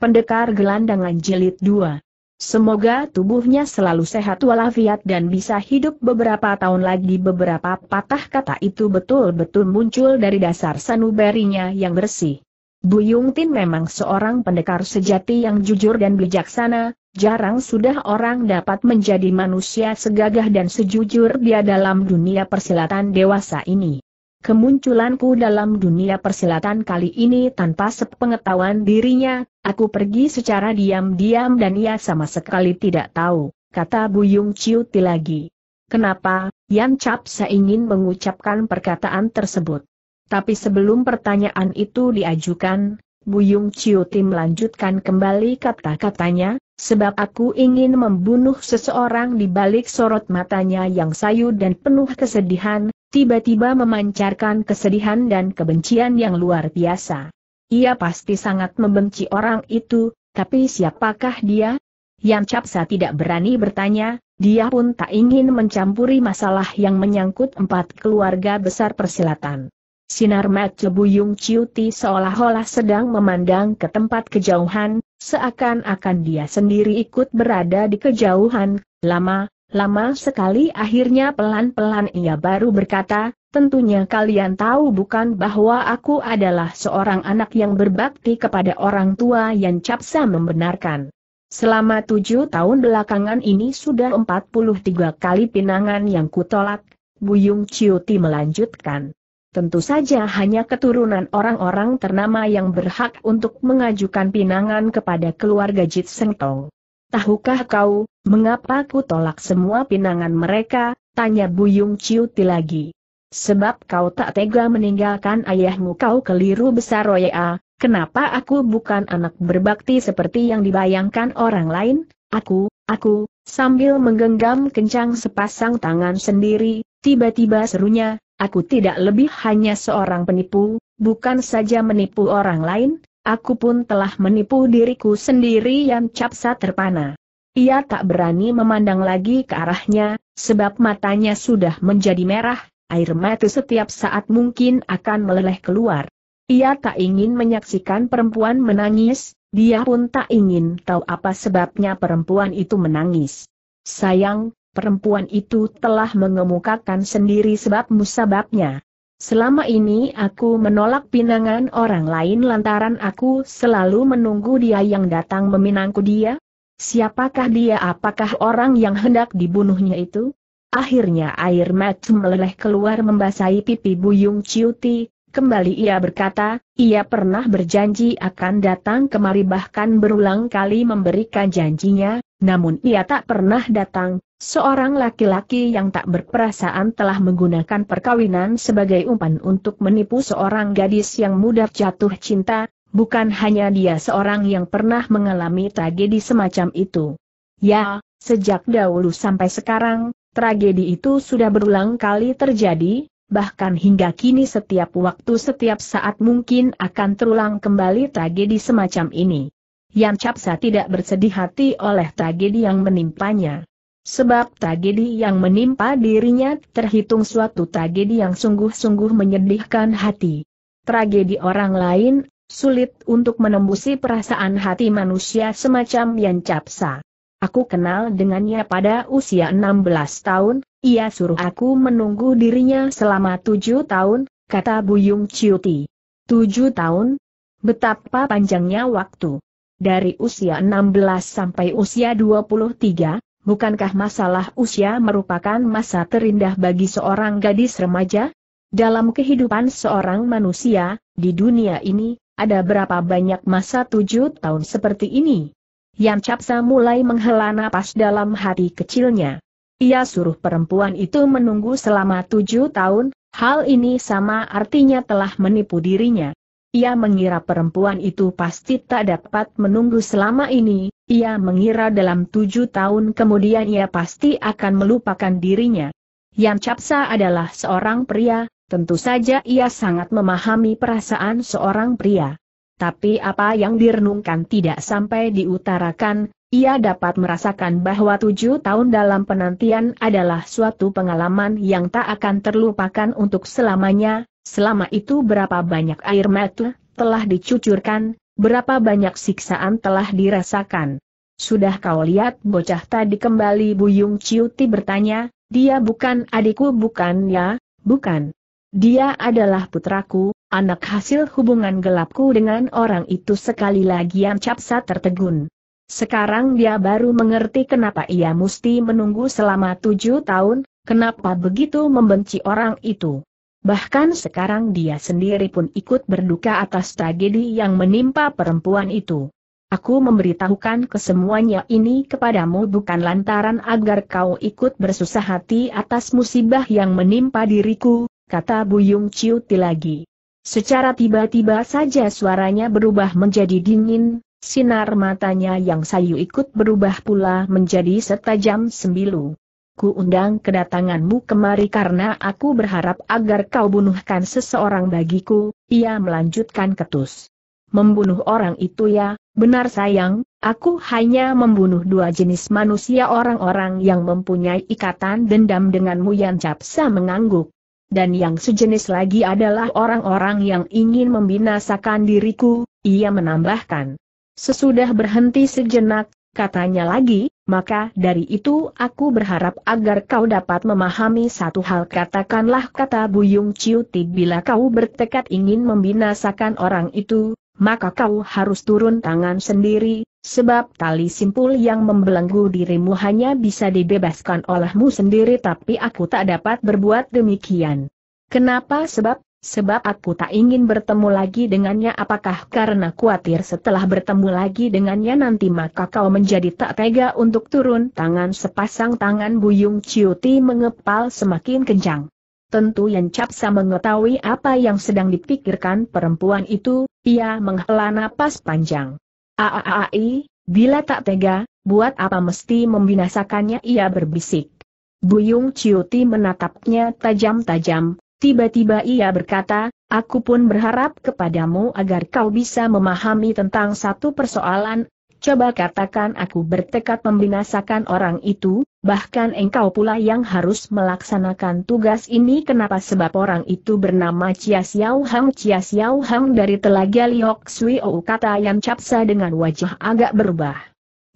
Pendekar Gelandangan Jilid 2. Semoga tubuhnya selalu sehat walafiat dan bisa hidup beberapa tahun lagi beberapa patah kata itu betul-betul muncul dari dasar sanubarinya yang bersih. Bu Tin memang seorang pendekar sejati yang jujur dan bijaksana, jarang sudah orang dapat menjadi manusia segagah dan sejujur dia dalam dunia persilatan dewasa ini. Kemunculanku dalam dunia persilatan kali ini tanpa sepengetahuan dirinya, aku pergi secara diam-diam dan ia sama sekali tidak tahu, kata Buyung Ciuti lagi. Kenapa, Yan Chap ingin mengucapkan perkataan tersebut. Tapi sebelum pertanyaan itu diajukan, Buyung Ciuti melanjutkan kembali kata-katanya, sebab aku ingin membunuh seseorang di balik sorot matanya yang sayu dan penuh kesedihan, tiba-tiba memancarkan kesedihan dan kebencian yang luar biasa. Ia pasti sangat membenci orang itu, tapi siapakah dia? Yang Capsa tidak berani bertanya, dia pun tak ingin mencampuri masalah yang menyangkut empat keluarga besar persilatan. Sinar mata Buyung Ciuti seolah-olah sedang memandang ke tempat kejauhan, seakan-akan dia sendiri ikut berada di kejauhan, lama, Lama sekali akhirnya pelan-pelan ia baru berkata, tentunya kalian tahu bukan bahwa aku adalah seorang anak yang berbakti kepada orang tua yang capsa membenarkan. Selama tujuh tahun belakangan ini sudah empat puluh tiga kali pinangan yang kutolak, Buyung Ciuti melanjutkan. Tentu saja hanya keturunan orang-orang ternama yang berhak untuk mengajukan pinangan kepada keluarga Jit Tong. Tahukah kau, mengapa ku tolak semua pinangan mereka, tanya Buyung Ciuti lagi. Sebab kau tak tega meninggalkan ayahmu kau keliru besar Roya, kenapa aku bukan anak berbakti seperti yang dibayangkan orang lain, aku, aku, sambil menggenggam kencang sepasang tangan sendiri, tiba-tiba serunya, aku tidak lebih hanya seorang penipu, bukan saja menipu orang lain, Aku pun telah menipu diriku sendiri yang capsa terpana. Ia tak berani memandang lagi ke arahnya, sebab matanya sudah menjadi merah, air mata setiap saat mungkin akan meleleh keluar. Ia tak ingin menyaksikan perempuan menangis, dia pun tak ingin tahu apa sebabnya perempuan itu menangis. Sayang, perempuan itu telah mengemukakan sendiri sebab musababnya. Selama ini aku menolak pinangan orang lain lantaran aku selalu menunggu dia yang datang meminangku dia. Siapakah dia apakah orang yang hendak dibunuhnya itu? Akhirnya air mata meleleh keluar membasahi pipi Buyung Ciuti, kembali ia berkata, ia pernah berjanji akan datang kemari bahkan berulang kali memberikan janjinya, namun ia tak pernah datang, seorang laki-laki yang tak berperasaan telah menggunakan perkawinan sebagai umpan untuk menipu seorang gadis yang mudah jatuh cinta, bukan hanya dia seorang yang pernah mengalami tragedi semacam itu. Ya, sejak dahulu sampai sekarang, tragedi itu sudah berulang kali terjadi, bahkan hingga kini setiap waktu setiap saat mungkin akan terulang kembali tragedi semacam ini. Yan Capsa tidak bersedih hati oleh tragedi yang menimpanya. Sebab tragedi yang menimpa dirinya terhitung suatu tragedi yang sungguh-sungguh menyedihkan hati. Tragedi orang lain, sulit untuk menembusi perasaan hati manusia semacam Yan Capsa. Aku kenal dengannya pada usia 16 tahun, ia suruh aku menunggu dirinya selama tujuh tahun, kata Buyung Ciuti. Tujuh tahun? Betapa panjangnya waktu dari usia 16 sampai usia 23, bukankah masalah usia merupakan masa terindah bagi seorang gadis remaja? Dalam kehidupan seorang manusia, di dunia ini, ada berapa banyak masa tujuh tahun seperti ini? Yang Capsa mulai menghela napas dalam hati kecilnya. Ia suruh perempuan itu menunggu selama tujuh tahun, hal ini sama artinya telah menipu dirinya. Ia mengira perempuan itu pasti tak dapat menunggu selama ini, ia mengira dalam tujuh tahun kemudian ia pasti akan melupakan dirinya. Yang Capsa adalah seorang pria, tentu saja ia sangat memahami perasaan seorang pria. Tapi apa yang direnungkan tidak sampai diutarakan, ia dapat merasakan bahwa tujuh tahun dalam penantian adalah suatu pengalaman yang tak akan terlupakan untuk selamanya, Selama itu berapa banyak air mata telah dicucurkan, berapa banyak siksaan telah dirasakan. Sudah kau lihat bocah tadi kembali Buyung Ciuti bertanya, dia bukan adikku bukan ya, bukan. Dia adalah putraku, anak hasil hubungan gelapku dengan orang itu sekali lagi yang capsa tertegun. Sekarang dia baru mengerti kenapa ia mesti menunggu selama tujuh tahun, kenapa begitu membenci orang itu. Bahkan sekarang dia sendiri pun ikut berduka atas tragedi yang menimpa perempuan itu. Aku memberitahukan kesemuanya ini kepadamu bukan lantaran agar kau ikut bersusah hati atas musibah yang menimpa diriku, kata Buyung Ciuti lagi. Secara tiba-tiba saja suaranya berubah menjadi dingin, sinar matanya yang sayu ikut berubah pula menjadi setajam sembilu. Aku undang kedatanganmu kemari karena aku berharap agar kau bunuhkan seseorang bagiku, ia melanjutkan ketus. Membunuh orang itu ya, benar sayang, aku hanya membunuh dua jenis manusia orang-orang yang mempunyai ikatan dendam denganmu yang capsa mengangguk. Dan yang sejenis lagi adalah orang-orang yang ingin membinasakan diriku, ia menambahkan. Sesudah berhenti sejenak, katanya lagi, maka dari itu aku berharap agar kau dapat memahami satu hal katakanlah kata Buyung Ciuti bila kau bertekad ingin membinasakan orang itu, maka kau harus turun tangan sendiri, sebab tali simpul yang membelenggu dirimu hanya bisa dibebaskan olehmu sendiri tapi aku tak dapat berbuat demikian. Kenapa sebab Sebab aku tak ingin bertemu lagi dengannya apakah karena khawatir setelah bertemu lagi dengannya nanti maka kau menjadi tak tega untuk turun tangan sepasang tangan Buyung Ciuti mengepal semakin kencang. Tentu yang Capsa mengetahui apa yang sedang dipikirkan perempuan itu, ia menghela nafas panjang. Aaai, bila tak tega, buat apa mesti membinasakannya ia berbisik. Buyung Ciuti menatapnya tajam-tajam, Tiba-tiba ia berkata, aku pun berharap kepadamu agar kau bisa memahami tentang satu persoalan, coba katakan aku bertekad membinasakan orang itu, bahkan engkau pula yang harus melaksanakan tugas ini kenapa sebab orang itu bernama Chia Xiao Hang Chia Xiao Hang dari Telaga Liok Sui Ou kata Yan Capsa dengan wajah agak berubah.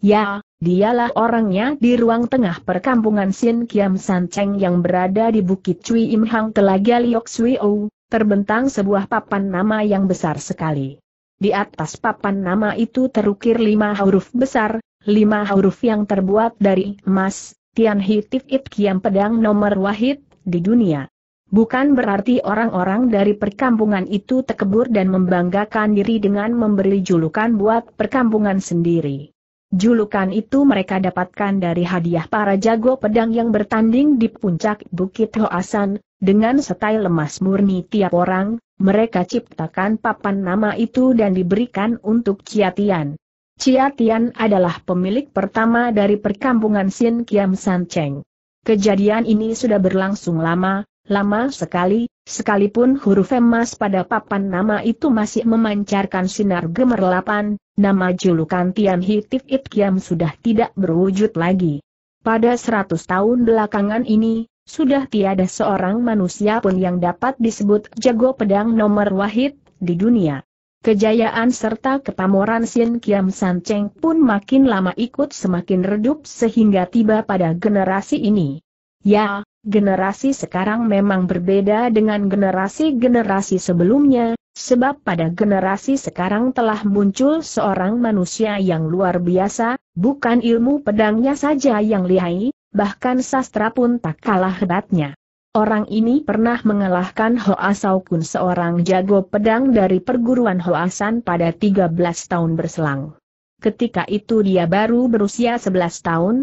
Ya, Dialah orangnya di ruang tengah perkampungan Sin Kiam San Cheng yang berada di Bukit Cui Im Hang Telaga Liok Sui O, terbentang sebuah papan nama yang besar sekali. Di atas papan nama itu terukir lima huruf besar, lima huruf yang terbuat dari emas, Tian Tif It Kiam Pedang nomor wahid di dunia. Bukan berarti orang-orang dari perkampungan itu terkebur dan membanggakan diri dengan memberi julukan buat perkampungan sendiri. Julukan itu mereka dapatkan dari hadiah para jago pedang yang bertanding di puncak Bukit Hoasan, dengan setai lemas murni tiap orang, mereka ciptakan papan nama itu dan diberikan untuk Ciatian. Ciatian adalah pemilik pertama dari perkampungan Sin Kiam San Cheng. Kejadian ini sudah berlangsung lama, lama sekali, sekalipun huruf emas pada papan nama itu masih memancarkan sinar gemerlapan, Nama julukan Tian Hitif It Kiam sudah tidak berwujud lagi. Pada seratus tahun belakangan ini, sudah tiada seorang manusia pun yang dapat disebut jago pedang nomor wahid di dunia. Kejayaan serta kepamoran Sin Kiam San Cheng pun makin lama ikut semakin redup sehingga tiba pada generasi ini. Ya, generasi sekarang memang berbeda dengan generasi-generasi sebelumnya, Sebab pada generasi sekarang telah muncul seorang manusia yang luar biasa, bukan ilmu pedangnya saja yang lihai, bahkan sastra pun tak kalah hebatnya. Orang ini pernah mengalahkan Hoa Kun seorang jago pedang dari perguruan Hoasan pada 13 tahun berselang. Ketika itu dia baru berusia 11 tahun.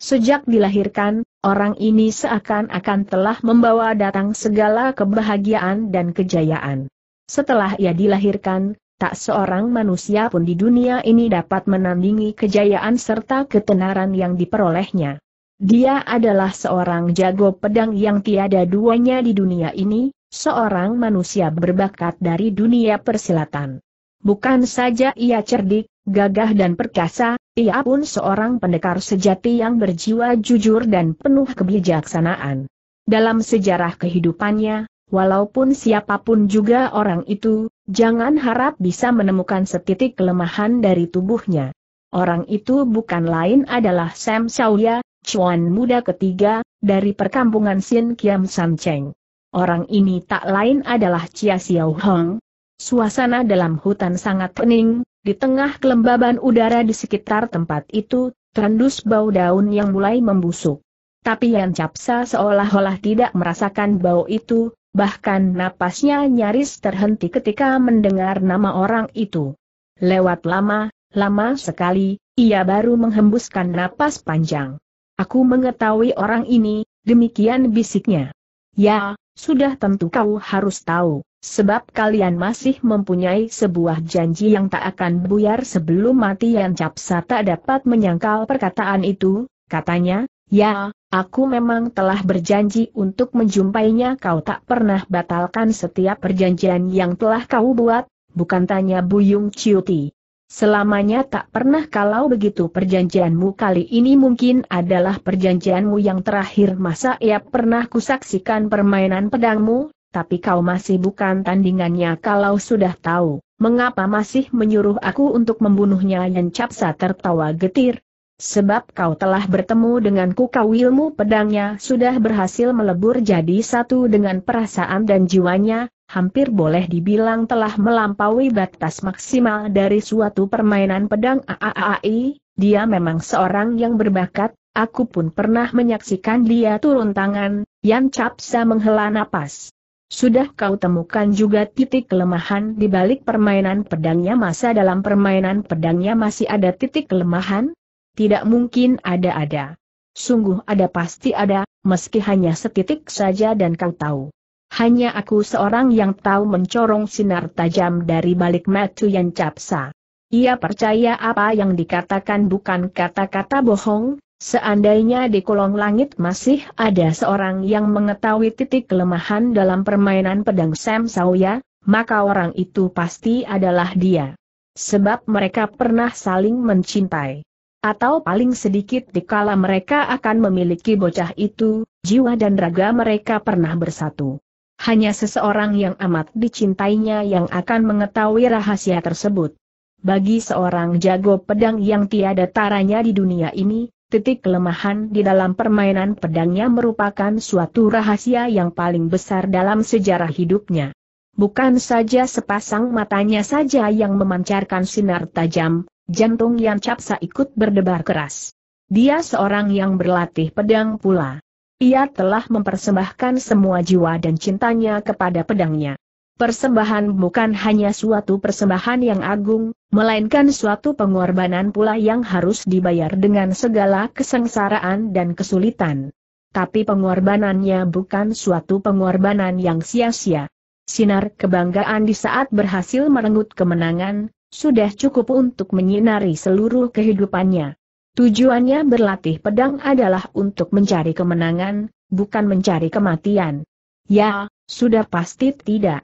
Sejak dilahirkan, orang ini seakan-akan telah membawa datang segala kebahagiaan dan kejayaan. Setelah ia dilahirkan, tak seorang manusia pun di dunia ini dapat menandingi kejayaan serta ketenaran yang diperolehnya. Dia adalah seorang jago pedang yang tiada duanya di dunia ini, seorang manusia berbakat dari dunia persilatan. Bukan saja ia cerdik, gagah dan perkasa, ia pun seorang pendekar sejati yang berjiwa jujur dan penuh kebijaksanaan. Dalam sejarah kehidupannya, Walaupun siapapun juga orang itu, jangan harap bisa menemukan setitik kelemahan dari tubuhnya. Orang itu bukan lain adalah Sam Xiaoya, cuan muda ketiga, dari perkampungan Sin Kiam San Cheng. Orang ini tak lain adalah Chia Xiao Hong. Suasana dalam hutan sangat pening, di tengah kelembaban udara di sekitar tempat itu, terendus bau daun yang mulai membusuk. Tapi Yan Capsa seolah-olah tidak merasakan bau itu, Bahkan napasnya nyaris terhenti ketika mendengar nama orang itu. Lewat lama, lama sekali, ia baru menghembuskan napas panjang. Aku mengetahui orang ini, demikian bisiknya. Ya, sudah tentu kau harus tahu, sebab kalian masih mempunyai sebuah janji yang tak akan buyar sebelum mati yang capsa tak dapat menyangkal perkataan itu, katanya, Ya, aku memang telah berjanji untuk menjumpainya kau tak pernah batalkan setiap perjanjian yang telah kau buat, bukan tanya Buyung Ciuti. Selamanya tak pernah kalau begitu perjanjianmu kali ini mungkin adalah perjanjianmu yang terakhir masa ia pernah kusaksikan permainan pedangmu, tapi kau masih bukan tandingannya kalau sudah tahu. Mengapa masih menyuruh aku untuk membunuhnya yang Capsa tertawa getir, Sebab kau telah bertemu denganku kau ilmu pedangnya sudah berhasil melebur jadi satu dengan perasaan dan jiwanya, hampir boleh dibilang telah melampaui batas maksimal dari suatu permainan pedang AAAI, dia memang seorang yang berbakat, aku pun pernah menyaksikan dia turun tangan, Yang Capsa menghela napas. Sudah kau temukan juga titik kelemahan di balik permainan pedangnya masa dalam permainan pedangnya masih ada titik kelemahan, tidak mungkin ada-ada. Sungguh ada pasti ada, meski hanya setitik saja dan kau tahu. Hanya aku seorang yang tahu mencorong sinar tajam dari balik matu yang capsa. Ia percaya apa yang dikatakan bukan kata-kata bohong, Seandainya di kolong langit masih ada seorang yang mengetahui titik kelemahan dalam permainan pedang Sam Sawya, maka orang itu pasti adalah dia. Sebab mereka pernah saling mencintai. Atau paling sedikit dikala mereka akan memiliki bocah itu, jiwa dan raga mereka pernah bersatu. Hanya seseorang yang amat dicintainya yang akan mengetahui rahasia tersebut. Bagi seorang jago pedang yang tiada taranya di dunia ini, titik kelemahan di dalam permainan pedangnya merupakan suatu rahasia yang paling besar dalam sejarah hidupnya. Bukan saja sepasang matanya saja yang memancarkan sinar tajam, Jantung Yan Capsa ikut berdebar keras. Dia seorang yang berlatih pedang pula. Ia telah mempersembahkan semua jiwa dan cintanya kepada pedangnya. Persembahan bukan hanya suatu persembahan yang agung, melainkan suatu pengorbanan pula yang harus dibayar dengan segala kesengsaraan dan kesulitan. Tapi pengorbanannya bukan suatu pengorbanan yang sia-sia. Sinar kebanggaan di saat berhasil merenggut kemenangan, sudah cukup untuk menyinari seluruh kehidupannya. Tujuannya berlatih pedang adalah untuk mencari kemenangan, bukan mencari kematian. Ya, sudah pasti tidak.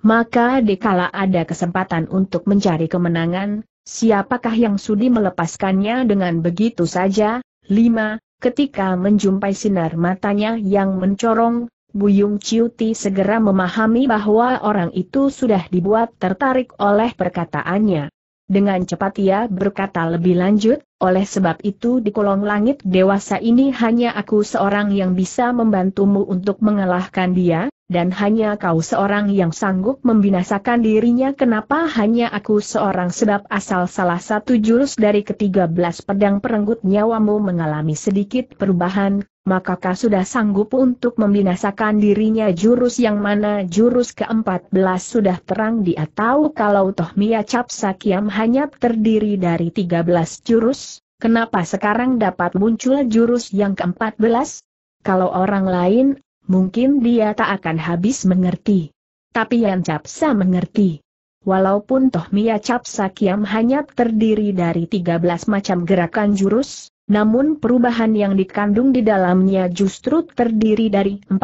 Maka dikala ada kesempatan untuk mencari kemenangan, siapakah yang sudi melepaskannya dengan begitu saja? 5. Ketika menjumpai sinar matanya yang mencorong, Buyung Ciuti segera memahami bahwa orang itu sudah dibuat tertarik oleh perkataannya. Dengan cepat ia berkata lebih lanjut, oleh sebab itu di kolong langit dewasa ini hanya aku seorang yang bisa membantumu untuk mengalahkan dia, dan hanya kau seorang yang sanggup membinasakan dirinya kenapa hanya aku seorang Sebab asal salah satu jurus dari ketiga belas pedang perenggut nyawamu mengalami sedikit perubahan, maka kau sudah sanggup untuk membinasakan dirinya jurus yang mana jurus ke-14 sudah terang dia tahu kalau toh Mia Capsakiam hanya terdiri dari tiga belas jurus, kenapa sekarang dapat muncul jurus yang ke-14? Kalau orang lain mungkin dia tak akan habis mengerti. Tapi Yan Capsa mengerti. Walaupun Toh Mia Capsa Kiam hanya terdiri dari 13 macam gerakan jurus, namun perubahan yang dikandung di dalamnya justru terdiri dari 14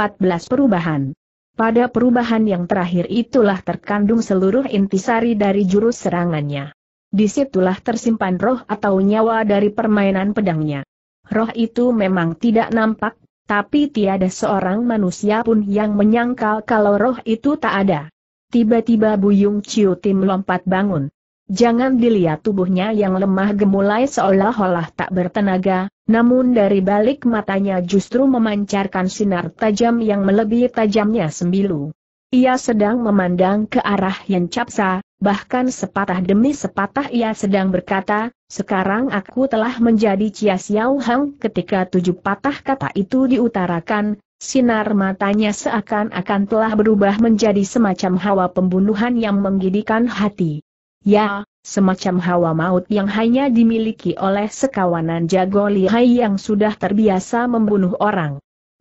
perubahan. Pada perubahan yang terakhir itulah terkandung seluruh intisari dari jurus serangannya. Disitulah tersimpan roh atau nyawa dari permainan pedangnya. Roh itu memang tidak nampak, tapi tiada seorang manusia pun yang menyangkal kalau roh itu tak ada. Tiba-tiba Buyung Chiu Tim lompat bangun. Jangan dilihat tubuhnya yang lemah gemulai seolah-olah tak bertenaga, namun dari balik matanya justru memancarkan sinar tajam yang melebihi tajamnya sembilu. Ia sedang memandang ke arah Yan Capsa, bahkan sepatah demi sepatah ia sedang berkata, sekarang aku telah menjadi Cias Xiao Hang ketika tujuh patah kata itu diutarakan, Sinar matanya seakan-akan telah berubah menjadi semacam hawa pembunuhan yang menggidikan hati. Ya, semacam hawa maut yang hanya dimiliki oleh sekawanan jago lihai yang sudah terbiasa membunuh orang.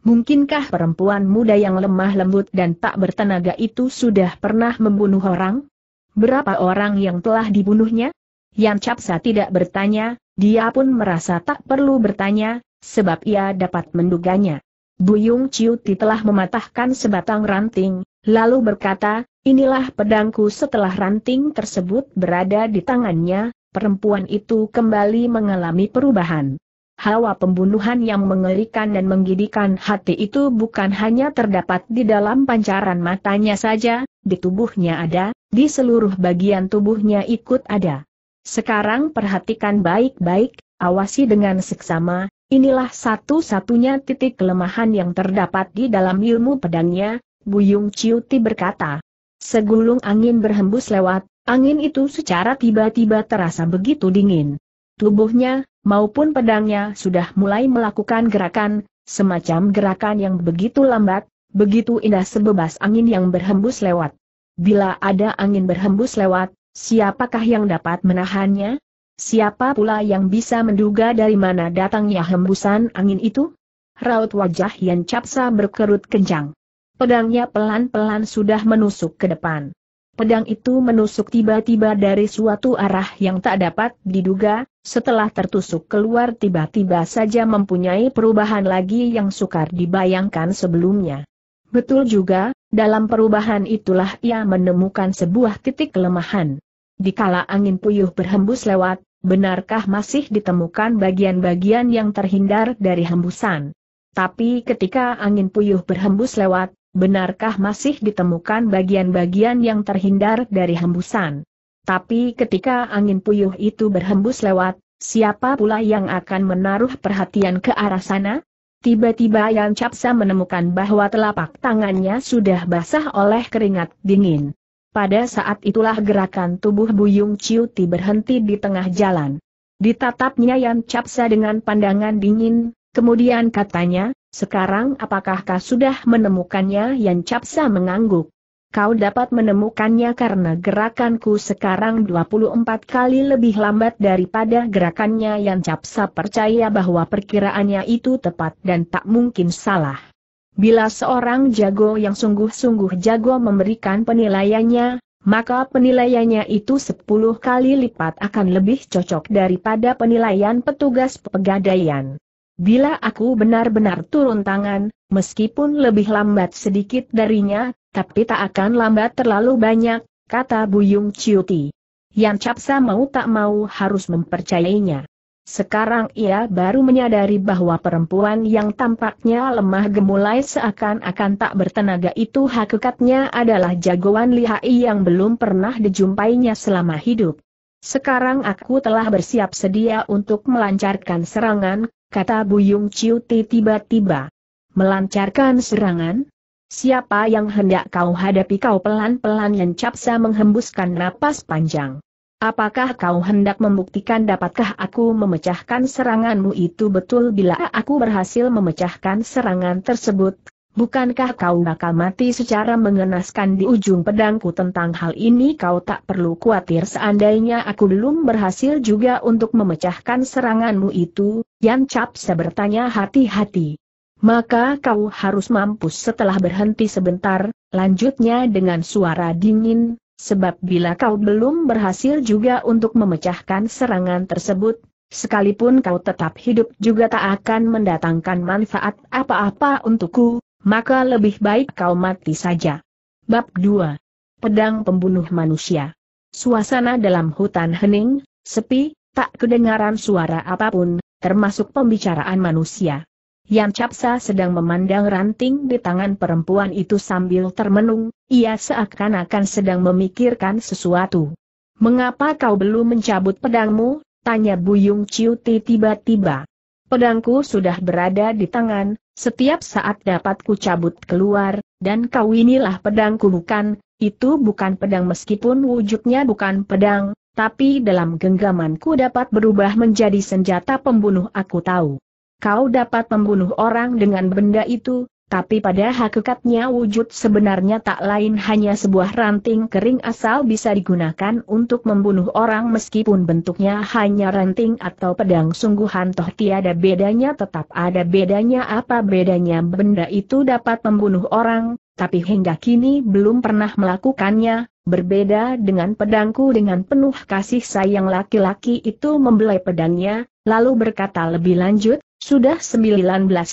Mungkinkah perempuan muda yang lemah lembut dan tak bertenaga itu sudah pernah membunuh orang? Berapa orang yang telah dibunuhnya? Yang Capsa tidak bertanya, dia pun merasa tak perlu bertanya, sebab ia dapat menduganya. Buyung Ciuti telah mematahkan sebatang ranting, lalu berkata, inilah pedangku setelah ranting tersebut berada di tangannya, perempuan itu kembali mengalami perubahan. Hawa pembunuhan yang mengerikan dan menggidikan hati itu bukan hanya terdapat di dalam pancaran matanya saja, di tubuhnya ada, di seluruh bagian tubuhnya ikut ada. Sekarang perhatikan baik-baik, awasi dengan seksama, inilah satu-satunya titik kelemahan yang terdapat di dalam ilmu pedangnya, Buyung Ciuti berkata. Segulung angin berhembus lewat, angin itu secara tiba-tiba terasa begitu dingin. Tubuhnya, maupun pedangnya sudah mulai melakukan gerakan, semacam gerakan yang begitu lambat, begitu indah sebebas angin yang berhembus lewat. Bila ada angin berhembus lewat, siapakah yang dapat menahannya? Siapa pula yang bisa menduga dari mana datangnya hembusan angin itu? Raut wajah Yan Capsa berkerut kencang. Pedangnya pelan-pelan sudah menusuk ke depan. Pedang itu menusuk tiba-tiba dari suatu arah yang tak dapat diduga, setelah tertusuk keluar tiba-tiba saja mempunyai perubahan lagi yang sukar dibayangkan sebelumnya. Betul juga, dalam perubahan itulah ia menemukan sebuah titik kelemahan. Dikala angin puyuh berhembus lewat, benarkah masih ditemukan bagian-bagian yang terhindar dari hembusan? Tapi ketika angin puyuh berhembus lewat, benarkah masih ditemukan bagian-bagian yang terhindar dari hembusan. Tapi ketika angin puyuh itu berhembus lewat, siapa pula yang akan menaruh perhatian ke arah sana? Tiba-tiba Yan Capsa menemukan bahwa telapak tangannya sudah basah oleh keringat dingin. Pada saat itulah gerakan tubuh Buyung Ciuti berhenti di tengah jalan. Ditatapnya Yan Capsa dengan pandangan dingin, kemudian katanya, sekarang apakah kau sudah menemukannya Yan Capsa mengangguk. Kau dapat menemukannya karena gerakanku sekarang 24 kali lebih lambat daripada gerakannya Yan Capsa percaya bahwa perkiraannya itu tepat dan tak mungkin salah. Bila seorang jago yang sungguh-sungguh jago memberikan penilaiannya, maka penilaiannya itu 10 kali lipat akan lebih cocok daripada penilaian petugas pegadaian. Bila aku benar-benar turun tangan, meskipun lebih lambat sedikit darinya, tapi tak akan lambat terlalu banyak, kata Buyung Ciuti. Yang Capsa mau tak mau harus mempercayainya. Sekarang ia baru menyadari bahwa perempuan yang tampaknya lemah gemulai seakan-akan tak bertenaga itu hakikatnya adalah jagoan lihai yang belum pernah dijumpainya selama hidup. Sekarang aku telah bersiap sedia untuk melancarkan serangan, kata Buyung Ciuti tiba-tiba. Melancarkan serangan? Siapa yang hendak kau hadapi kau pelan-pelan Lencapsa menghembuskan napas panjang. Apakah kau hendak membuktikan dapatkah aku memecahkan seranganmu itu betul bila aku berhasil memecahkan serangan tersebut, Bukankah kau bakal mati secara mengenaskan di ujung pedangku tentang hal ini kau tak perlu khawatir seandainya aku belum berhasil juga untuk memecahkan seranganmu itu, Yan Capsa bertanya hati-hati. Maka kau harus mampus setelah berhenti sebentar, lanjutnya dengan suara dingin, sebab bila kau belum berhasil juga untuk memecahkan serangan tersebut, sekalipun kau tetap hidup juga tak akan mendatangkan manfaat apa-apa untukku, maka lebih baik kau mati saja. Bab 2. Pedang Pembunuh Manusia Suasana dalam hutan hening, sepi, tak kedengaran suara apapun, termasuk pembicaraan manusia. Yang Capsa sedang memandang ranting di tangan perempuan itu sambil termenung, ia seakan-akan sedang memikirkan sesuatu. Mengapa kau belum mencabut pedangmu? Tanya Buyung Ciuti tiba-tiba. Pedangku sudah berada di tangan, setiap saat dapat ku cabut keluar, dan kau inilah pedangku bukan, itu bukan pedang meskipun wujudnya bukan pedang, tapi dalam genggamanku dapat berubah menjadi senjata pembunuh aku tahu. Kau dapat membunuh orang dengan benda itu, tapi pada hakikatnya wujud sebenarnya tak lain hanya sebuah ranting kering asal bisa digunakan untuk membunuh orang meskipun bentuknya hanya ranting atau pedang sungguhan toh tiada bedanya tetap ada bedanya apa bedanya benda itu dapat membunuh orang, tapi hingga kini belum pernah melakukannya, berbeda dengan pedangku dengan penuh kasih sayang laki-laki itu membelai pedangnya, lalu berkata lebih lanjut, sudah 19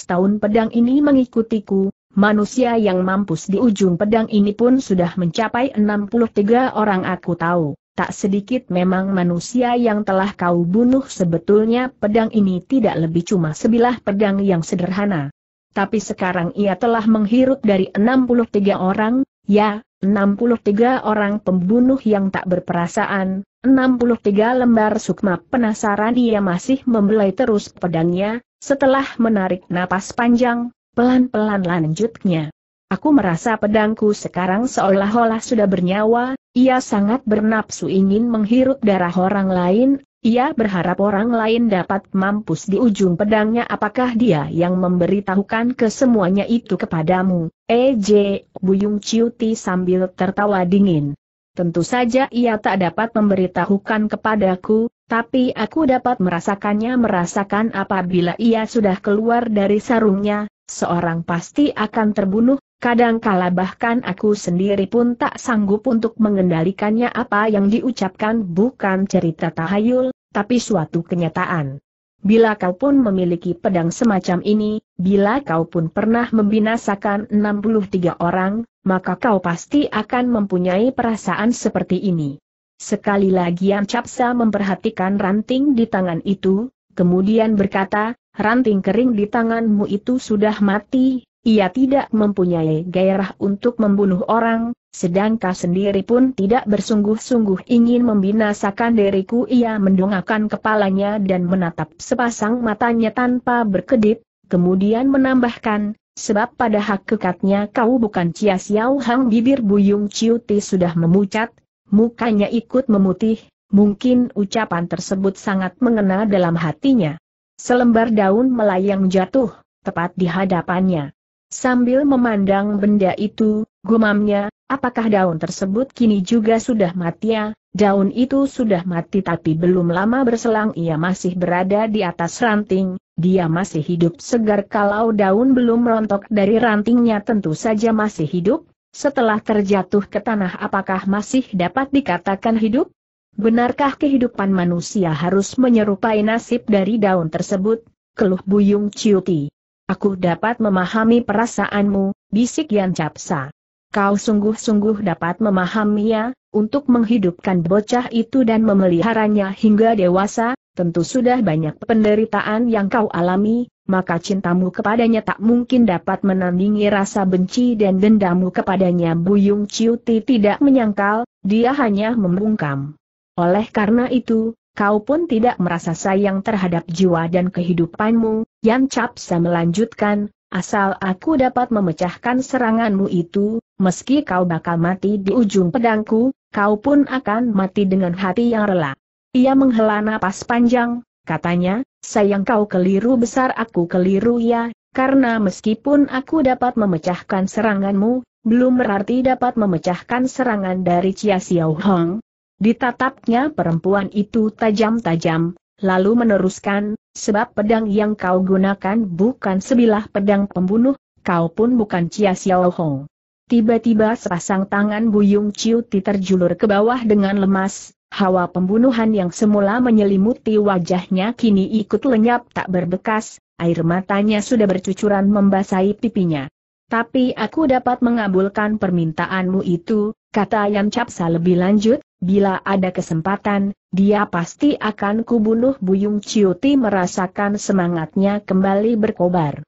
tahun pedang ini mengikutiku, manusia yang mampus di ujung pedang ini pun sudah mencapai 63 orang aku tahu. Tak sedikit memang manusia yang telah kau bunuh sebetulnya pedang ini tidak lebih cuma sebilah pedang yang sederhana. Tapi sekarang ia telah menghirup dari 63 orang, ya, 63 orang pembunuh yang tak berperasaan, 63 lembar sukma penasaran ia masih membelai terus pedangnya, setelah menarik napas panjang, pelan-pelan lanjutnya. Aku merasa pedangku sekarang seolah-olah sudah bernyawa, ia sangat bernapsu ingin menghirup darah orang lain, ia berharap orang lain dapat mampus di ujung pedangnya apakah dia yang memberitahukan kesemuanya itu kepadamu, EJ, eh, Buyung Ciuti sambil tertawa dingin. Tentu saja ia tak dapat memberitahukan kepadaku, tapi aku dapat merasakannya merasakan apabila ia sudah keluar dari sarungnya, seorang pasti akan terbunuh, kadangkala bahkan aku sendiri pun tak sanggup untuk mengendalikannya apa yang diucapkan bukan cerita tahayul, tapi suatu kenyataan. Bila kau pun memiliki pedang semacam ini, bila kau pun pernah membinasakan 63 orang, maka kau pasti akan mempunyai perasaan seperti ini. Sekali lagi ancapsa memperhatikan ranting di tangan itu, kemudian berkata, ranting kering di tanganmu itu sudah mati, ia tidak mempunyai gairah untuk membunuh orang, sedangkan sendiri pun tidak bersungguh-sungguh ingin membinasakan diriku. Ia mendongakkan kepalanya dan menatap sepasang matanya tanpa berkedip, kemudian menambahkan, sebab pada hakikatnya kau bukan Cia Xiao Hang bibir Buyung Ciuti sudah memucat, Mukanya ikut memutih, mungkin ucapan tersebut sangat mengena dalam hatinya. Selembar daun melayang jatuh, tepat di hadapannya. Sambil memandang benda itu, gumamnya, apakah daun tersebut kini juga sudah mati ya? Daun itu sudah mati tapi belum lama berselang ia masih berada di atas ranting, dia masih hidup segar kalau daun belum rontok dari rantingnya tentu saja masih hidup, setelah terjatuh ke tanah apakah masih dapat dikatakan hidup? Benarkah kehidupan manusia harus menyerupai nasib dari daun tersebut? Keluh Buyung Ciuti. Aku dapat memahami perasaanmu, bisik Yan Capsa. Kau sungguh-sungguh dapat memahaminya, untuk menghidupkan bocah itu dan memeliharanya hingga dewasa, tentu sudah banyak penderitaan yang kau alami, maka cintamu kepadanya tak mungkin dapat menandingi rasa benci dan dendamu kepadanya Buyung Ciuti tidak menyangkal, dia hanya membungkam. Oleh karena itu, kau pun tidak merasa sayang terhadap jiwa dan kehidupanmu, Yan Capsa melanjutkan, asal aku dapat memecahkan seranganmu itu, meski kau bakal mati di ujung pedangku, kau pun akan mati dengan hati yang rela. Ia menghela napas panjang, katanya, sayang kau keliru besar aku keliru ya, karena meskipun aku dapat memecahkan seranganmu, belum berarti dapat memecahkan serangan dari Chia Xiao Hong. Ditatapnya perempuan itu tajam-tajam, lalu meneruskan, sebab pedang yang kau gunakan bukan sebilah pedang pembunuh, kau pun bukan Chia Xiao Hong. Tiba-tiba sepasang tangan Buyung Ciuti terjulur ke bawah dengan lemas, Hawa pembunuhan yang semula menyelimuti wajahnya kini ikut lenyap tak berbekas, air matanya sudah bercucuran membasahi pipinya. Tapi aku dapat mengabulkan permintaanmu itu, kata Yan Capsa lebih lanjut, bila ada kesempatan, dia pasti akan kubunuh Buyung Ciuti merasakan semangatnya kembali berkobar.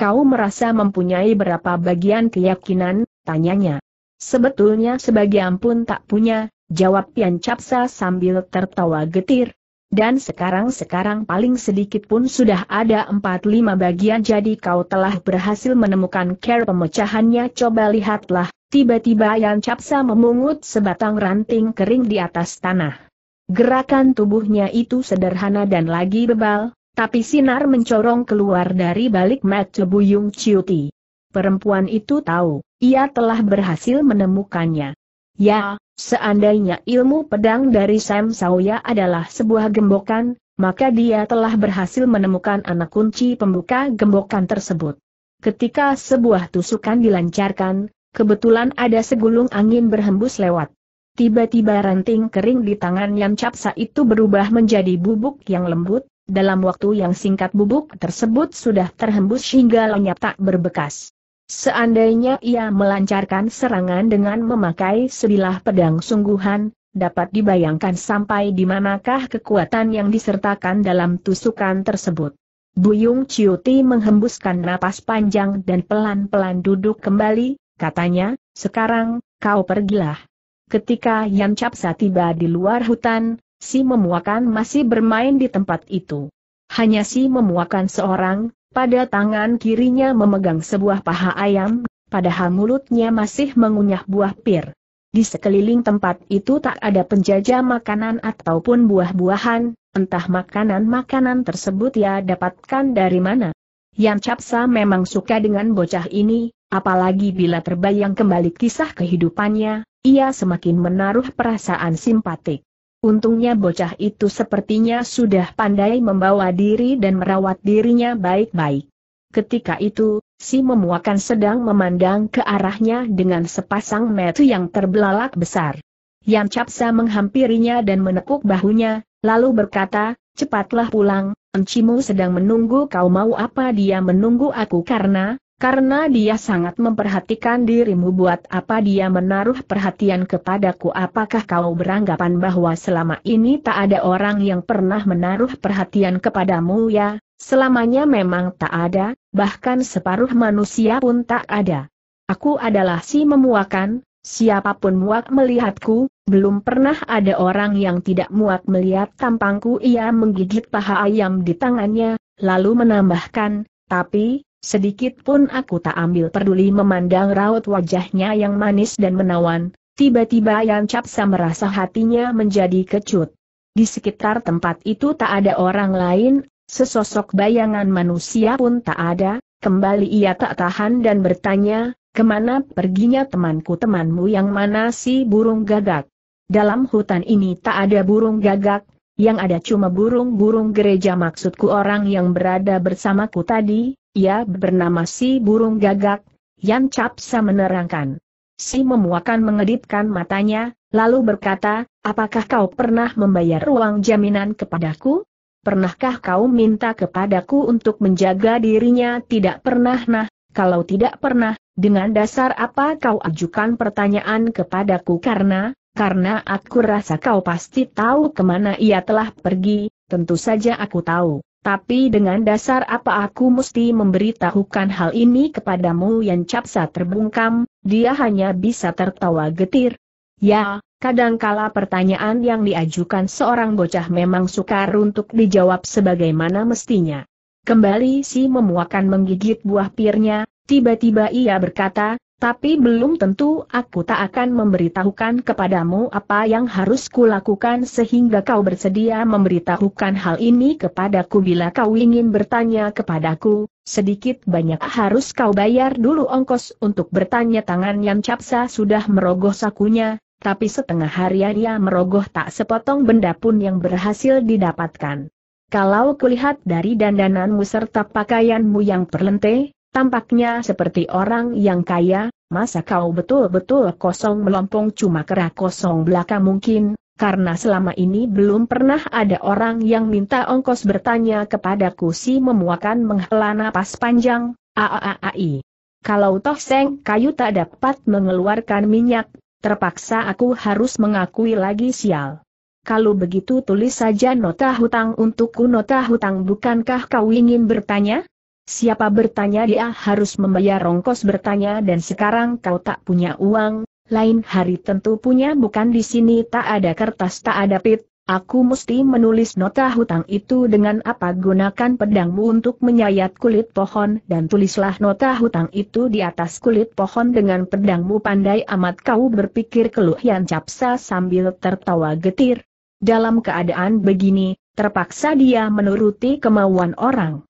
Kau merasa mempunyai berapa bagian keyakinan, tanyanya. Sebetulnya sebagian pun tak punya, jawab Pian Capsa sambil tertawa getir. Dan sekarang-sekarang paling sedikit pun sudah ada empat lima bagian jadi kau telah berhasil menemukan care pemecahannya coba lihatlah, tiba-tiba Yan Capsa memungut sebatang ranting kering di atas tanah. Gerakan tubuhnya itu sederhana dan lagi bebal, tapi sinar mencorong keluar dari balik mata Buyung Ciuti. Perempuan itu tahu, ia telah berhasil menemukannya. Ya, seandainya ilmu pedang dari Sam Sawya adalah sebuah gembokan, maka dia telah berhasil menemukan anak kunci pembuka gembokan tersebut. Ketika sebuah tusukan dilancarkan, kebetulan ada segulung angin berhembus lewat. Tiba-tiba ranting kering di tangan Yan Capsa itu berubah menjadi bubuk yang lembut, dalam waktu yang singkat bubuk tersebut sudah terhembus hingga lenyap tak berbekas. Seandainya ia melancarkan serangan dengan memakai sebilah pedang sungguhan, dapat dibayangkan sampai di manakah kekuatan yang disertakan dalam tusukan tersebut. Buyung Ciuti menghembuskan napas panjang dan pelan-pelan duduk kembali, katanya, sekarang, kau pergilah. Ketika Yan Capsa tiba di luar hutan, si memuakan masih bermain di tempat itu. Hanya si memuakan seorang, pada tangan kirinya memegang sebuah paha ayam, padahal mulutnya masih mengunyah buah pir. Di sekeliling tempat itu tak ada penjaja makanan ataupun buah-buahan, entah makanan-makanan tersebut ia dapatkan dari mana. Yang Capsa memang suka dengan bocah ini, apalagi bila terbayang kembali kisah kehidupannya, ia semakin menaruh perasaan simpatik. Untungnya bocah itu sepertinya sudah pandai membawa diri dan merawat dirinya baik-baik. Ketika itu, si memuakan sedang memandang ke arahnya dengan sepasang mata yang terbelalak besar. Yang Capsa menghampirinya dan menepuk bahunya, lalu berkata, cepatlah pulang, encimu sedang menunggu kau mau apa dia menunggu aku karena, karena dia sangat memperhatikan dirimu buat apa dia menaruh perhatian kepadaku apakah kau beranggapan bahwa selama ini tak ada orang yang pernah menaruh perhatian kepadamu ya, selamanya memang tak ada, bahkan separuh manusia pun tak ada. Aku adalah si memuakan, siapapun muak melihatku, belum pernah ada orang yang tidak muak melihat tampangku ia menggigit paha ayam di tangannya, lalu menambahkan, tapi, Sedikit pun aku tak ambil peduli memandang raut wajahnya yang manis dan menawan, tiba-tiba Yan Capsa merasa hatinya menjadi kecut. Di sekitar tempat itu tak ada orang lain, sesosok bayangan manusia pun tak ada, kembali ia tak tahan dan bertanya, kemana perginya temanku temanmu yang mana si burung gagak? Dalam hutan ini tak ada burung gagak, yang ada cuma burung-burung gereja maksudku orang yang berada bersamaku tadi, ia bernama si burung gagak, Yan Capsa menerangkan. Si memuakan mengedipkan matanya, lalu berkata, apakah kau pernah membayar uang jaminan kepadaku? Pernahkah kau minta kepadaku untuk menjaga dirinya tidak pernah nah, kalau tidak pernah, dengan dasar apa kau ajukan pertanyaan kepadaku karena, karena aku rasa kau pasti tahu kemana ia telah pergi, tentu saja aku tahu. Tapi dengan dasar apa aku mesti memberitahukan hal ini kepadamu yang capsa terbungkam, dia hanya bisa tertawa getir. Ya, kadangkala pertanyaan yang diajukan seorang bocah memang sukar untuk dijawab sebagaimana mestinya. Kembali si memuakan menggigit buah pirnya, tiba-tiba ia berkata, tapi belum tentu aku tak akan memberitahukan kepadamu apa yang harus kulakukan sehingga kau bersedia memberitahukan hal ini kepadaku bila kau ingin bertanya kepadaku, sedikit banyak harus kau bayar dulu ongkos untuk bertanya tangan yang capsa sudah merogoh sakunya, tapi setengah hari ia merogoh tak sepotong benda pun yang berhasil didapatkan. Kalau kulihat dari dandananmu serta pakaianmu yang perlente, Tampaknya seperti orang yang kaya, masa kau betul-betul kosong melompong cuma kera kosong belaka mungkin, karena selama ini belum pernah ada orang yang minta ongkos bertanya kepadaku si memuakan menghela napas panjang, aaaai. Kalau toh seng kayu tak dapat mengeluarkan minyak, terpaksa aku harus mengakui lagi sial. Kalau begitu tulis saja nota hutang untukku nota hutang bukankah kau ingin bertanya? Siapa bertanya dia harus membayar rongkos bertanya dan sekarang kau tak punya uang, lain hari tentu punya bukan di sini tak ada kertas tak ada pit, aku mesti menulis nota hutang itu dengan apa gunakan pedangmu untuk menyayat kulit pohon dan tulislah nota hutang itu di atas kulit pohon dengan pedangmu pandai amat kau berpikir keluh yang capsa sambil tertawa getir. Dalam keadaan begini, terpaksa dia menuruti kemauan orang.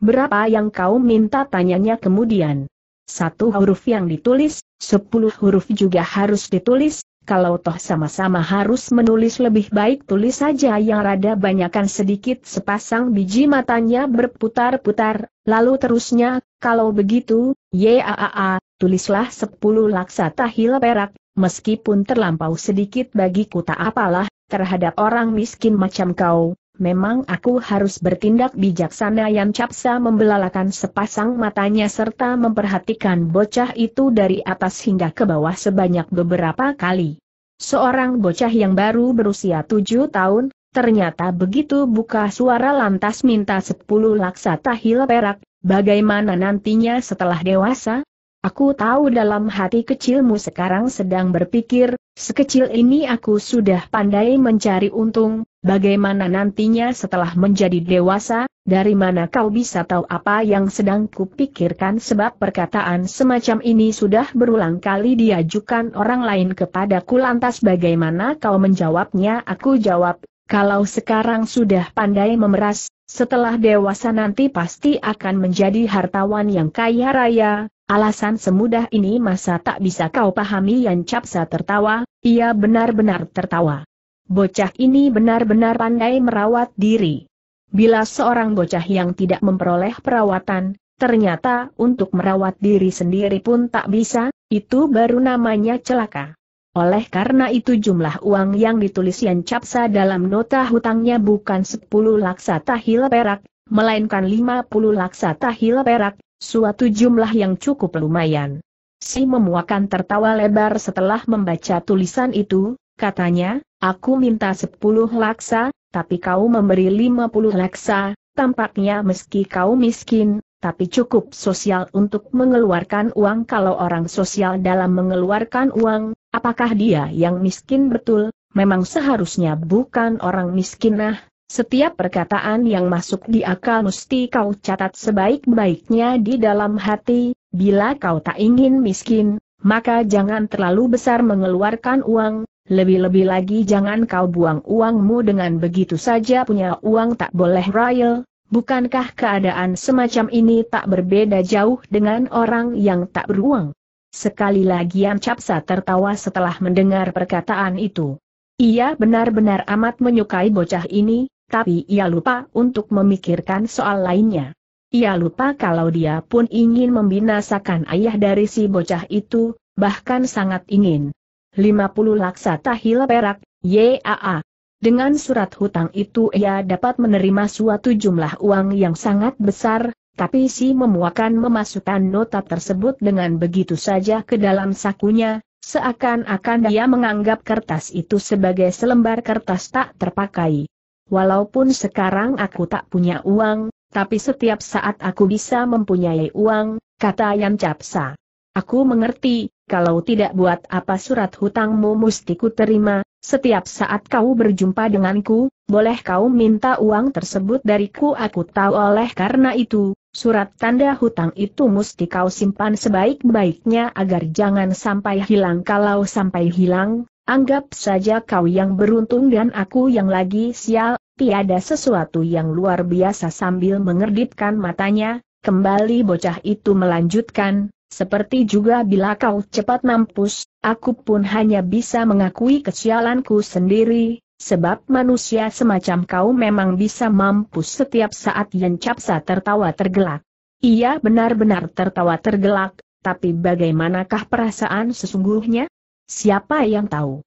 Berapa yang kau minta tanyanya kemudian? Satu huruf yang ditulis, sepuluh huruf juga harus ditulis, kalau toh sama-sama harus menulis lebih baik tulis saja yang rada banyakan sedikit sepasang biji matanya berputar-putar, lalu terusnya, kalau begitu, YAAA, tulislah sepuluh laksa tahil perak, meskipun terlampau sedikit bagiku tak apalah, terhadap orang miskin macam kau, memang aku harus bertindak bijaksana yang Capsa membelalakan sepasang matanya serta memperhatikan bocah itu dari atas hingga ke bawah sebanyak beberapa kali. Seorang bocah yang baru berusia tujuh tahun, ternyata begitu buka suara lantas minta sepuluh laksa tahil perak, bagaimana nantinya setelah dewasa? Aku tahu dalam hati kecilmu sekarang sedang berpikir, sekecil ini aku sudah pandai mencari untung, Bagaimana nantinya setelah menjadi dewasa, dari mana kau bisa tahu apa yang sedang kupikirkan sebab perkataan semacam ini sudah berulang kali diajukan orang lain kepadaku lantas bagaimana kau menjawabnya aku jawab, kalau sekarang sudah pandai memeras, setelah dewasa nanti pasti akan menjadi hartawan yang kaya raya, alasan semudah ini masa tak bisa kau pahami Yan Capsa tertawa, ia benar-benar tertawa. Bocah ini benar-benar pandai merawat diri. Bila seorang bocah yang tidak memperoleh perawatan, ternyata untuk merawat diri sendiri pun tak bisa, itu baru namanya celaka. Oleh karena itu jumlah uang yang ditulis Yan Capsa dalam nota hutangnya bukan 10 laksa tahil perak, melainkan 50 laksa tahil perak, suatu jumlah yang cukup lumayan. Si memuakan tertawa lebar setelah membaca tulisan itu, katanya, Aku minta sepuluh laksa, tapi kau memberi lima puluh laksa, tampaknya meski kau miskin, tapi cukup sosial untuk mengeluarkan uang kalau orang sosial dalam mengeluarkan uang, apakah dia yang miskin betul, memang seharusnya bukan orang miskin, nah. setiap perkataan yang masuk di akal mesti kau catat sebaik-baiknya di dalam hati, bila kau tak ingin miskin, maka jangan terlalu besar mengeluarkan uang, lebih-lebih lagi jangan kau buang uangmu dengan begitu saja punya uang tak boleh royal, bukankah keadaan semacam ini tak berbeda jauh dengan orang yang tak beruang? Sekali lagi Yan Capsa tertawa setelah mendengar perkataan itu. Ia benar-benar amat menyukai bocah ini, tapi ia lupa untuk memikirkan soal lainnya. Ia lupa kalau dia pun ingin membinasakan ayah dari si bocah itu, bahkan sangat ingin. 50 laksa tahil perak, YAA. Dengan surat hutang itu ia dapat menerima suatu jumlah uang yang sangat besar, tapi si memuakan memasukkan nota tersebut dengan begitu saja ke dalam sakunya, seakan-akan dia menganggap kertas itu sebagai selembar kertas tak terpakai. Walaupun sekarang aku tak punya uang, tapi setiap saat aku bisa mempunyai uang, kata Yan Capsa. Aku mengerti, kalau tidak buat apa surat hutangmu mesti ku terima, setiap saat kau berjumpa denganku, boleh kau minta uang tersebut dariku aku tahu oleh karena itu, surat tanda hutang itu mesti kau simpan sebaik-baiknya agar jangan sampai hilang kalau sampai hilang, anggap saja kau yang beruntung dan aku yang lagi sial, ada sesuatu yang luar biasa sambil mengerdipkan matanya, kembali bocah itu melanjutkan, seperti juga bila kau cepat mampus, aku pun hanya bisa mengakui kesialanku sendiri, sebab manusia semacam kau memang bisa mampus setiap saat yang capsa tertawa tergelak. Ia benar-benar tertawa tergelak, tapi bagaimanakah perasaan sesungguhnya? Siapa yang tahu?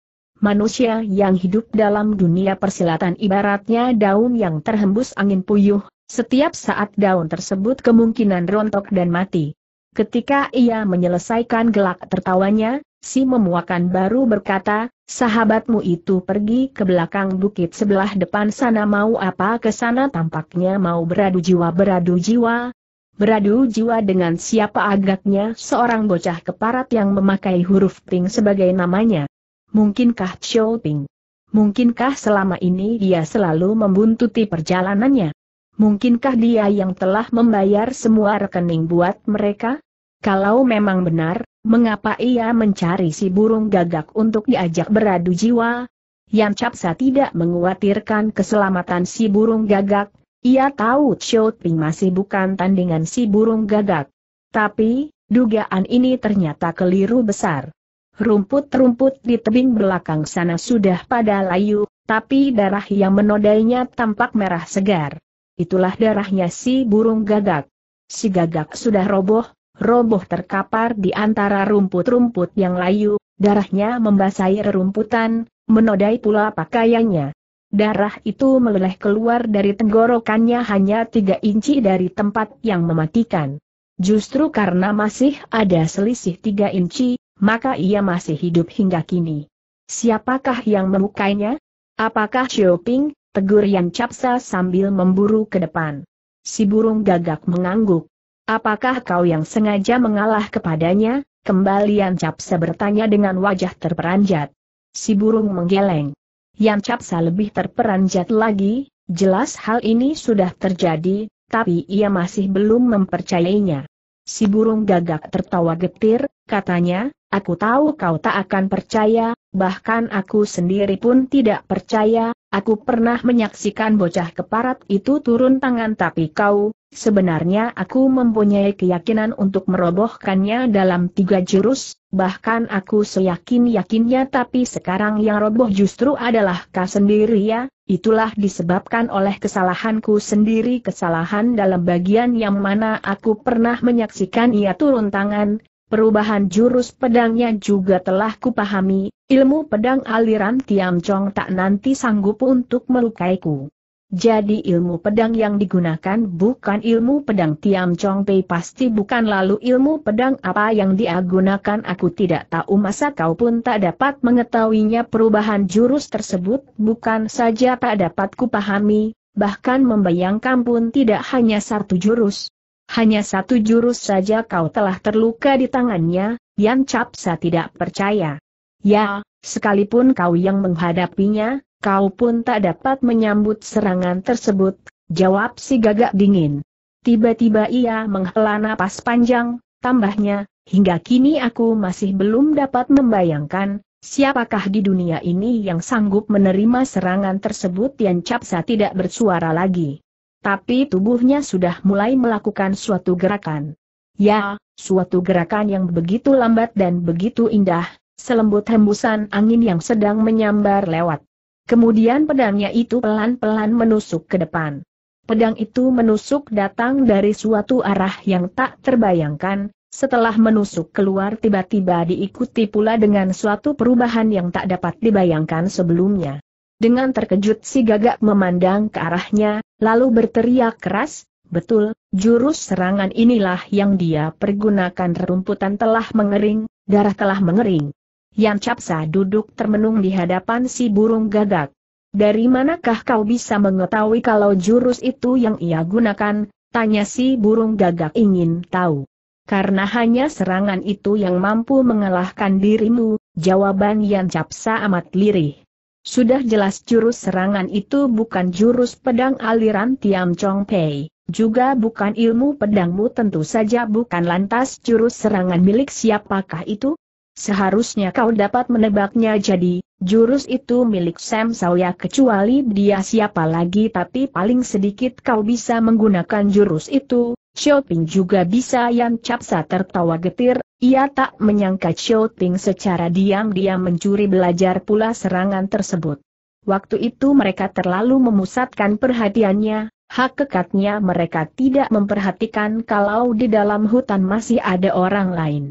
manusia yang hidup dalam dunia persilatan ibaratnya daun yang terhembus angin puyuh, setiap saat daun tersebut kemungkinan rontok dan mati. Ketika ia menyelesaikan gelak tertawanya, si memuakan baru berkata, sahabatmu itu pergi ke belakang bukit sebelah depan sana mau apa ke sana tampaknya mau beradu jiwa beradu jiwa, Beradu jiwa dengan siapa agaknya seorang bocah keparat yang memakai huruf ting sebagai namanya. Mungkinkah Xiao Ping? Mungkinkah selama ini dia selalu membuntuti perjalanannya? Mungkinkah dia yang telah membayar semua rekening buat mereka? Kalau memang benar, mengapa ia mencari si burung gagak untuk diajak beradu jiwa? Yan Capsa tidak menguatirkan keselamatan si burung gagak, ia tahu Xiao Ping masih bukan tandingan si burung gagak. Tapi, dugaan ini ternyata keliru besar. Rumput-rumput di tebing belakang sana sudah pada layu, tapi darah yang menodainya tampak merah segar. Itulah darahnya si burung gagak. Si gagak sudah roboh, roboh terkapar di antara rumput-rumput yang layu, darahnya membasahi rerumputan, menodai pula pakaiannya. Darah itu meleleh keluar dari tenggorokannya hanya tiga inci dari tempat yang mematikan. Justru karena masih ada selisih tiga inci, maka ia masih hidup hingga kini. Siapakah yang memukainya? Apakah Xiaoping? Tegur Yan Capsa sambil memburu ke depan. Si burung gagak mengangguk. Apakah kau yang sengaja mengalah kepadanya? Kembali Yan Capsa bertanya dengan wajah terperanjat. Si burung menggeleng. Yan Capsa lebih terperanjat lagi, jelas hal ini sudah terjadi, tapi ia masih belum mempercayainya. Si burung gagak tertawa getir, katanya, aku tahu kau tak akan percaya, bahkan aku sendiri pun tidak percaya, aku pernah menyaksikan bocah keparat itu turun tangan tapi kau, Sebenarnya aku mempunyai keyakinan untuk merobohkannya dalam tiga jurus, bahkan aku seyakin-yakinnya tapi sekarang yang roboh justru adalah kau sendiri ya, itulah disebabkan oleh kesalahanku sendiri kesalahan dalam bagian yang mana aku pernah menyaksikan ia turun tangan, perubahan jurus pedangnya juga telah kupahami, ilmu pedang aliran Tiam Chong tak nanti sanggup untuk melukaiku. Jadi ilmu pedang yang digunakan bukan ilmu pedang Tiam Chong Pei pasti bukan lalu ilmu pedang apa yang dia gunakan aku tidak tahu masa kau pun tak dapat mengetahuinya perubahan jurus tersebut bukan saja tak dapat kupahami, bahkan membayangkan pun tidak hanya satu jurus. Hanya satu jurus saja kau telah terluka di tangannya, Yan Capsa tidak percaya. Ya, sekalipun kau yang menghadapinya, Kau pun tak dapat menyambut serangan tersebut, jawab si gagak dingin. Tiba-tiba ia menghela napas panjang, tambahnya, hingga kini aku masih belum dapat membayangkan, siapakah di dunia ini yang sanggup menerima serangan tersebut yang capsa tidak bersuara lagi. Tapi tubuhnya sudah mulai melakukan suatu gerakan. Ya, suatu gerakan yang begitu lambat dan begitu indah, selembut hembusan angin yang sedang menyambar lewat. Kemudian pedangnya itu pelan-pelan menusuk ke depan. Pedang itu menusuk datang dari suatu arah yang tak terbayangkan, setelah menusuk keluar tiba-tiba diikuti pula dengan suatu perubahan yang tak dapat dibayangkan sebelumnya. Dengan terkejut si gagak memandang ke arahnya, lalu berteriak keras, Betul, jurus serangan inilah yang dia pergunakan Rumputan telah mengering, darah telah mengering. Yan Capsa duduk termenung di hadapan si burung gagak. Dari manakah kau bisa mengetahui kalau jurus itu yang ia gunakan? Tanya si burung gagak ingin tahu. Karena hanya serangan itu yang mampu mengalahkan dirimu, jawaban Yan Capsa amat lirih. Sudah jelas jurus serangan itu bukan jurus pedang aliran Tiam Chong Pei, juga bukan ilmu pedangmu tentu saja bukan lantas jurus serangan milik siapakah itu? Seharusnya kau dapat menebaknya jadi, jurus itu milik Sam Sawya kecuali dia siapa lagi tapi paling sedikit kau bisa menggunakan jurus itu, Shopping juga bisa Yang Capsa tertawa getir, ia tak menyangka Shopping secara diam-diam mencuri belajar pula serangan tersebut. Waktu itu mereka terlalu memusatkan perhatiannya, hak kekatnya mereka tidak memperhatikan kalau di dalam hutan masih ada orang lain.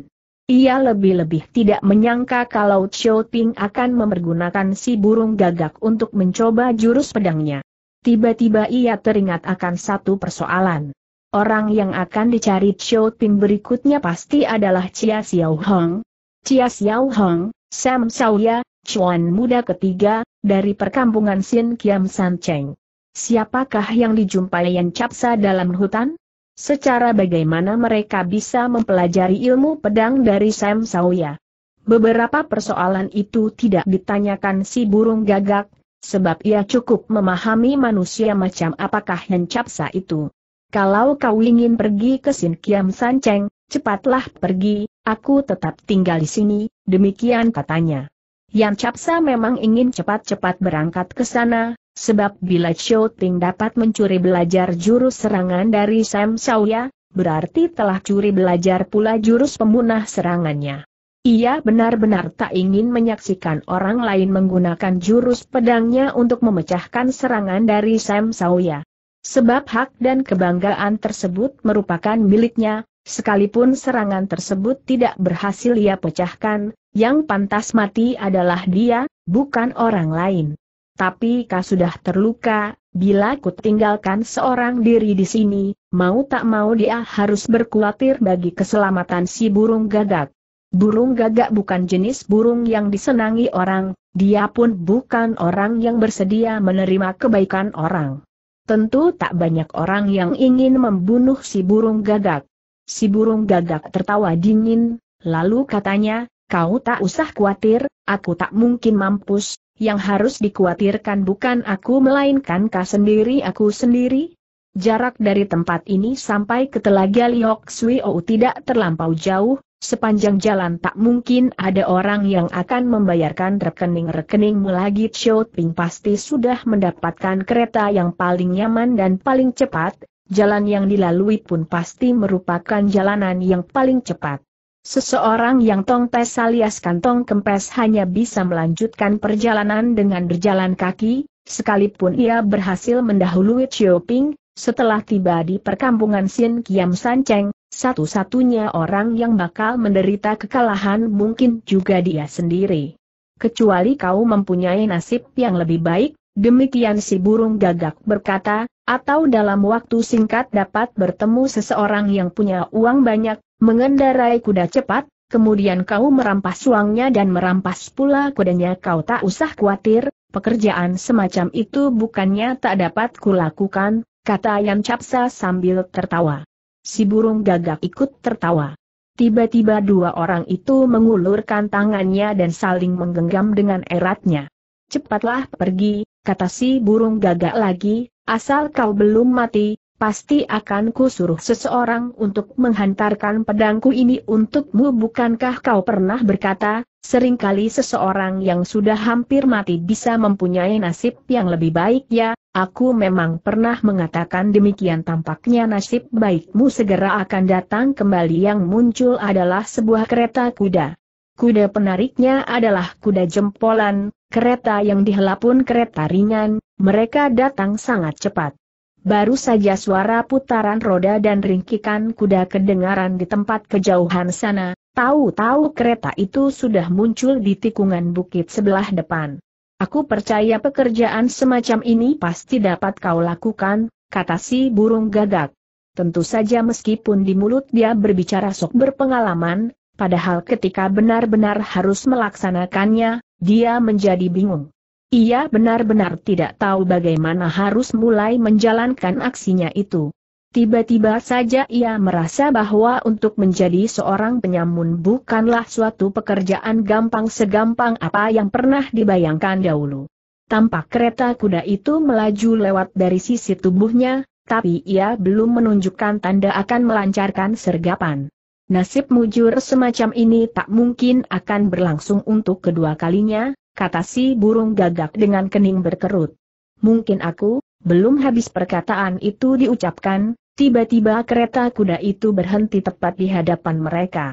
Ia lebih-lebih tidak menyangka kalau Cho Ping akan memergunakan si burung gagak untuk mencoba jurus pedangnya. Tiba-tiba ia teringat akan satu persoalan. Orang yang akan dicari Cho Ping berikutnya pasti adalah Chia Xiao Hong. Chia Xiao Hong, Sam Sauya, Chuan muda ketiga, dari perkampungan Sin Kiam San Cheng. Siapakah yang dijumpai yang capsa dalam hutan? Secara bagaimana mereka bisa mempelajari ilmu pedang dari Sam Sawya. Beberapa persoalan itu tidak ditanyakan si burung gagak, sebab ia cukup memahami manusia macam apakah Capsa itu. Kalau kau ingin pergi ke Sin Kiam Sanceng, cepatlah pergi, aku tetap tinggal di sini, demikian katanya. Yang Capsa memang ingin cepat-cepat berangkat ke sana, Sebab bila Chou Ting dapat mencuri belajar jurus serangan dari Sam Shauya, berarti telah curi belajar pula jurus pemunah serangannya. Ia benar-benar tak ingin menyaksikan orang lain menggunakan jurus pedangnya untuk memecahkan serangan dari Sam Shauya. Sebab hak dan kebanggaan tersebut merupakan miliknya, sekalipun serangan tersebut tidak berhasil ia pecahkan, yang pantas mati adalah dia, bukan orang lain. Tapi kau sudah terluka, bila ku tinggalkan seorang diri di sini, mau tak mau dia harus berkhawatir bagi keselamatan si burung gagak. Burung gagak bukan jenis burung yang disenangi orang, dia pun bukan orang yang bersedia menerima kebaikan orang. Tentu tak banyak orang yang ingin membunuh si burung gagak. Si burung gagak tertawa dingin, lalu katanya, kau tak usah khawatir, aku tak mungkin mampus, yang harus dikhawatirkan bukan aku melainkan kau sendiri aku sendiri? Jarak dari tempat ini sampai ke telaga Liok Sui Suiou tidak terlampau jauh, sepanjang jalan tak mungkin ada orang yang akan membayarkan rekening rekening lagi Cho Ping pasti sudah mendapatkan kereta yang paling nyaman dan paling cepat, jalan yang dilalui pun pasti merupakan jalanan yang paling cepat. Seseorang yang tong tongpes alias kantong kempes hanya bisa melanjutkan perjalanan dengan berjalan kaki, sekalipun ia berhasil mendahului Ping. setelah tiba di perkampungan Sin Kiam satu-satunya orang yang bakal menderita kekalahan mungkin juga dia sendiri. Kecuali kau mempunyai nasib yang lebih baik, demikian si burung gagak berkata, atau dalam waktu singkat dapat bertemu seseorang yang punya uang banyak, Mengendarai kuda cepat, kemudian kau merampas uangnya dan merampas pula kudanya kau tak usah khawatir, pekerjaan semacam itu bukannya tak dapat kulakukan, kata Yan Capsa sambil tertawa. Si burung gagak ikut tertawa. Tiba-tiba dua orang itu mengulurkan tangannya dan saling menggenggam dengan eratnya. Cepatlah pergi, kata si burung gagak lagi, asal kau belum mati, Pasti akan kusuruh seseorang untuk menghantarkan pedangku ini untukmu bukankah kau pernah berkata, seringkali seseorang yang sudah hampir mati bisa mempunyai nasib yang lebih baik ya, aku memang pernah mengatakan demikian tampaknya nasib baikmu segera akan datang kembali yang muncul adalah sebuah kereta kuda. Kuda penariknya adalah kuda jempolan, kereta yang dihela pun kereta ringan, mereka datang sangat cepat. Baru saja suara putaran roda dan ringkikan kuda kedengaran di tempat kejauhan sana, tahu-tahu kereta itu sudah muncul di tikungan bukit sebelah depan. Aku percaya pekerjaan semacam ini pasti dapat kau lakukan, kata si burung gagak. Tentu saja meskipun di mulut dia berbicara sok berpengalaman, padahal ketika benar-benar harus melaksanakannya, dia menjadi bingung. Ia benar-benar tidak tahu bagaimana harus mulai menjalankan aksinya itu. Tiba-tiba saja ia merasa bahwa untuk menjadi seorang penyamun bukanlah suatu pekerjaan gampang segampang apa yang pernah dibayangkan dahulu. Tampak kereta kuda itu melaju lewat dari sisi tubuhnya, tapi ia belum menunjukkan tanda akan melancarkan sergapan. Nasib mujur semacam ini tak mungkin akan berlangsung untuk kedua kalinya, kata si burung gagak dengan kening berkerut. Mungkin aku, belum habis perkataan itu diucapkan, tiba-tiba kereta kuda itu berhenti tepat di hadapan mereka.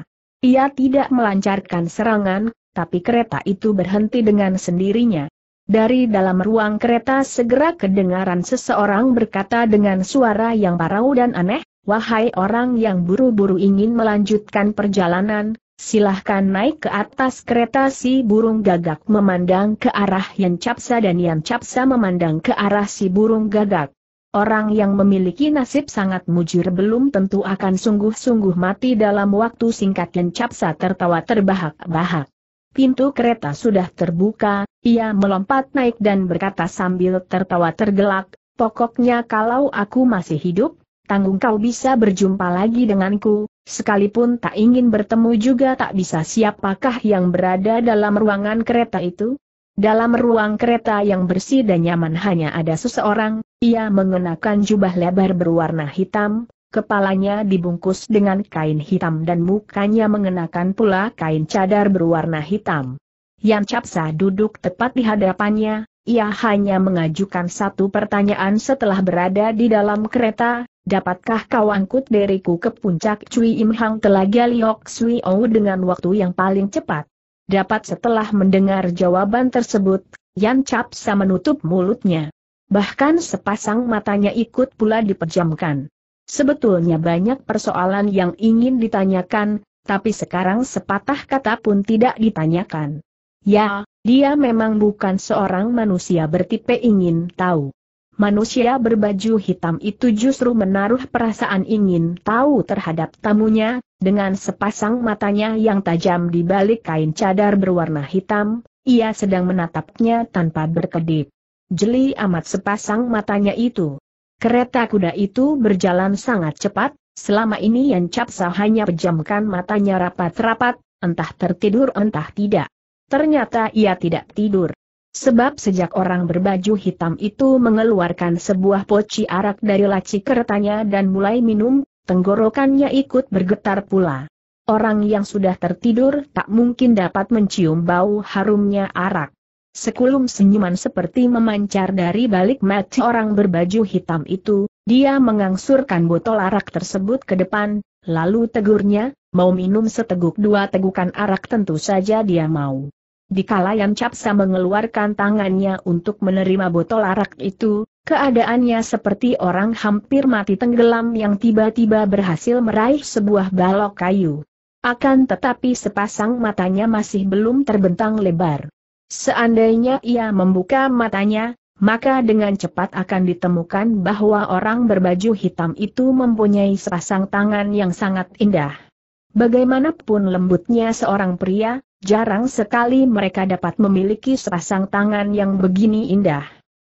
Ia tidak melancarkan serangan, tapi kereta itu berhenti dengan sendirinya. Dari dalam ruang kereta segera kedengaran seseorang berkata dengan suara yang parau dan aneh, Wahai orang yang buru-buru ingin melanjutkan perjalanan, Silahkan naik ke atas kereta si burung gagak memandang ke arah Yan Capsa dan Yan Capsa memandang ke arah si burung gagak. Orang yang memiliki nasib sangat mujur belum tentu akan sungguh-sungguh mati dalam waktu singkat Yan Capsa tertawa terbahak-bahak. Pintu kereta sudah terbuka, ia melompat naik dan berkata sambil tertawa tergelak, pokoknya kalau aku masih hidup, tanggung kau bisa berjumpa lagi denganku, Sekalipun tak ingin bertemu juga tak bisa siapakah yang berada dalam ruangan kereta itu? Dalam ruang kereta yang bersih dan nyaman hanya ada seseorang, ia mengenakan jubah lebar berwarna hitam, kepalanya dibungkus dengan kain hitam dan mukanya mengenakan pula kain cadar berwarna hitam. Yan Capsa duduk tepat di hadapannya, ia hanya mengajukan satu pertanyaan setelah berada di dalam kereta, Dapatkah kau angkut deriku ke puncak Cui Im Hang Telaga Liok Sui Ou dengan waktu yang paling cepat? Dapat setelah mendengar jawaban tersebut, Yan Capsa menutup mulutnya. Bahkan sepasang matanya ikut pula dipejamkan. Sebetulnya banyak persoalan yang ingin ditanyakan, tapi sekarang sepatah kata pun tidak ditanyakan. Ya, dia memang bukan seorang manusia bertipe ingin tahu manusia berbaju hitam itu justru menaruh perasaan ingin tahu terhadap tamunya, dengan sepasang matanya yang tajam di balik kain cadar berwarna hitam, ia sedang menatapnya tanpa berkedip. Jeli amat sepasang matanya itu. Kereta kuda itu berjalan sangat cepat, selama ini Yan Capsa hanya pejamkan matanya rapat-rapat, entah tertidur entah tidak. Ternyata ia tidak tidur. Sebab sejak orang berbaju hitam itu mengeluarkan sebuah poci arak dari laci keretanya dan mulai minum, tenggorokannya ikut bergetar pula. Orang yang sudah tertidur tak mungkin dapat mencium bau harumnya arak. Sekulum senyuman seperti memancar dari balik mati orang berbaju hitam itu, dia mengangsurkan botol arak tersebut ke depan, lalu tegurnya, mau minum seteguk dua tegukan arak tentu saja dia mau. Dikala Yan Capsa mengeluarkan tangannya untuk menerima botol arak itu, keadaannya seperti orang hampir mati tenggelam yang tiba-tiba berhasil meraih sebuah balok kayu. Akan tetapi sepasang matanya masih belum terbentang lebar. Seandainya ia membuka matanya, maka dengan cepat akan ditemukan bahwa orang berbaju hitam itu mempunyai sepasang tangan yang sangat indah. Bagaimanapun lembutnya seorang pria, jarang sekali mereka dapat memiliki sepasang tangan yang begini indah.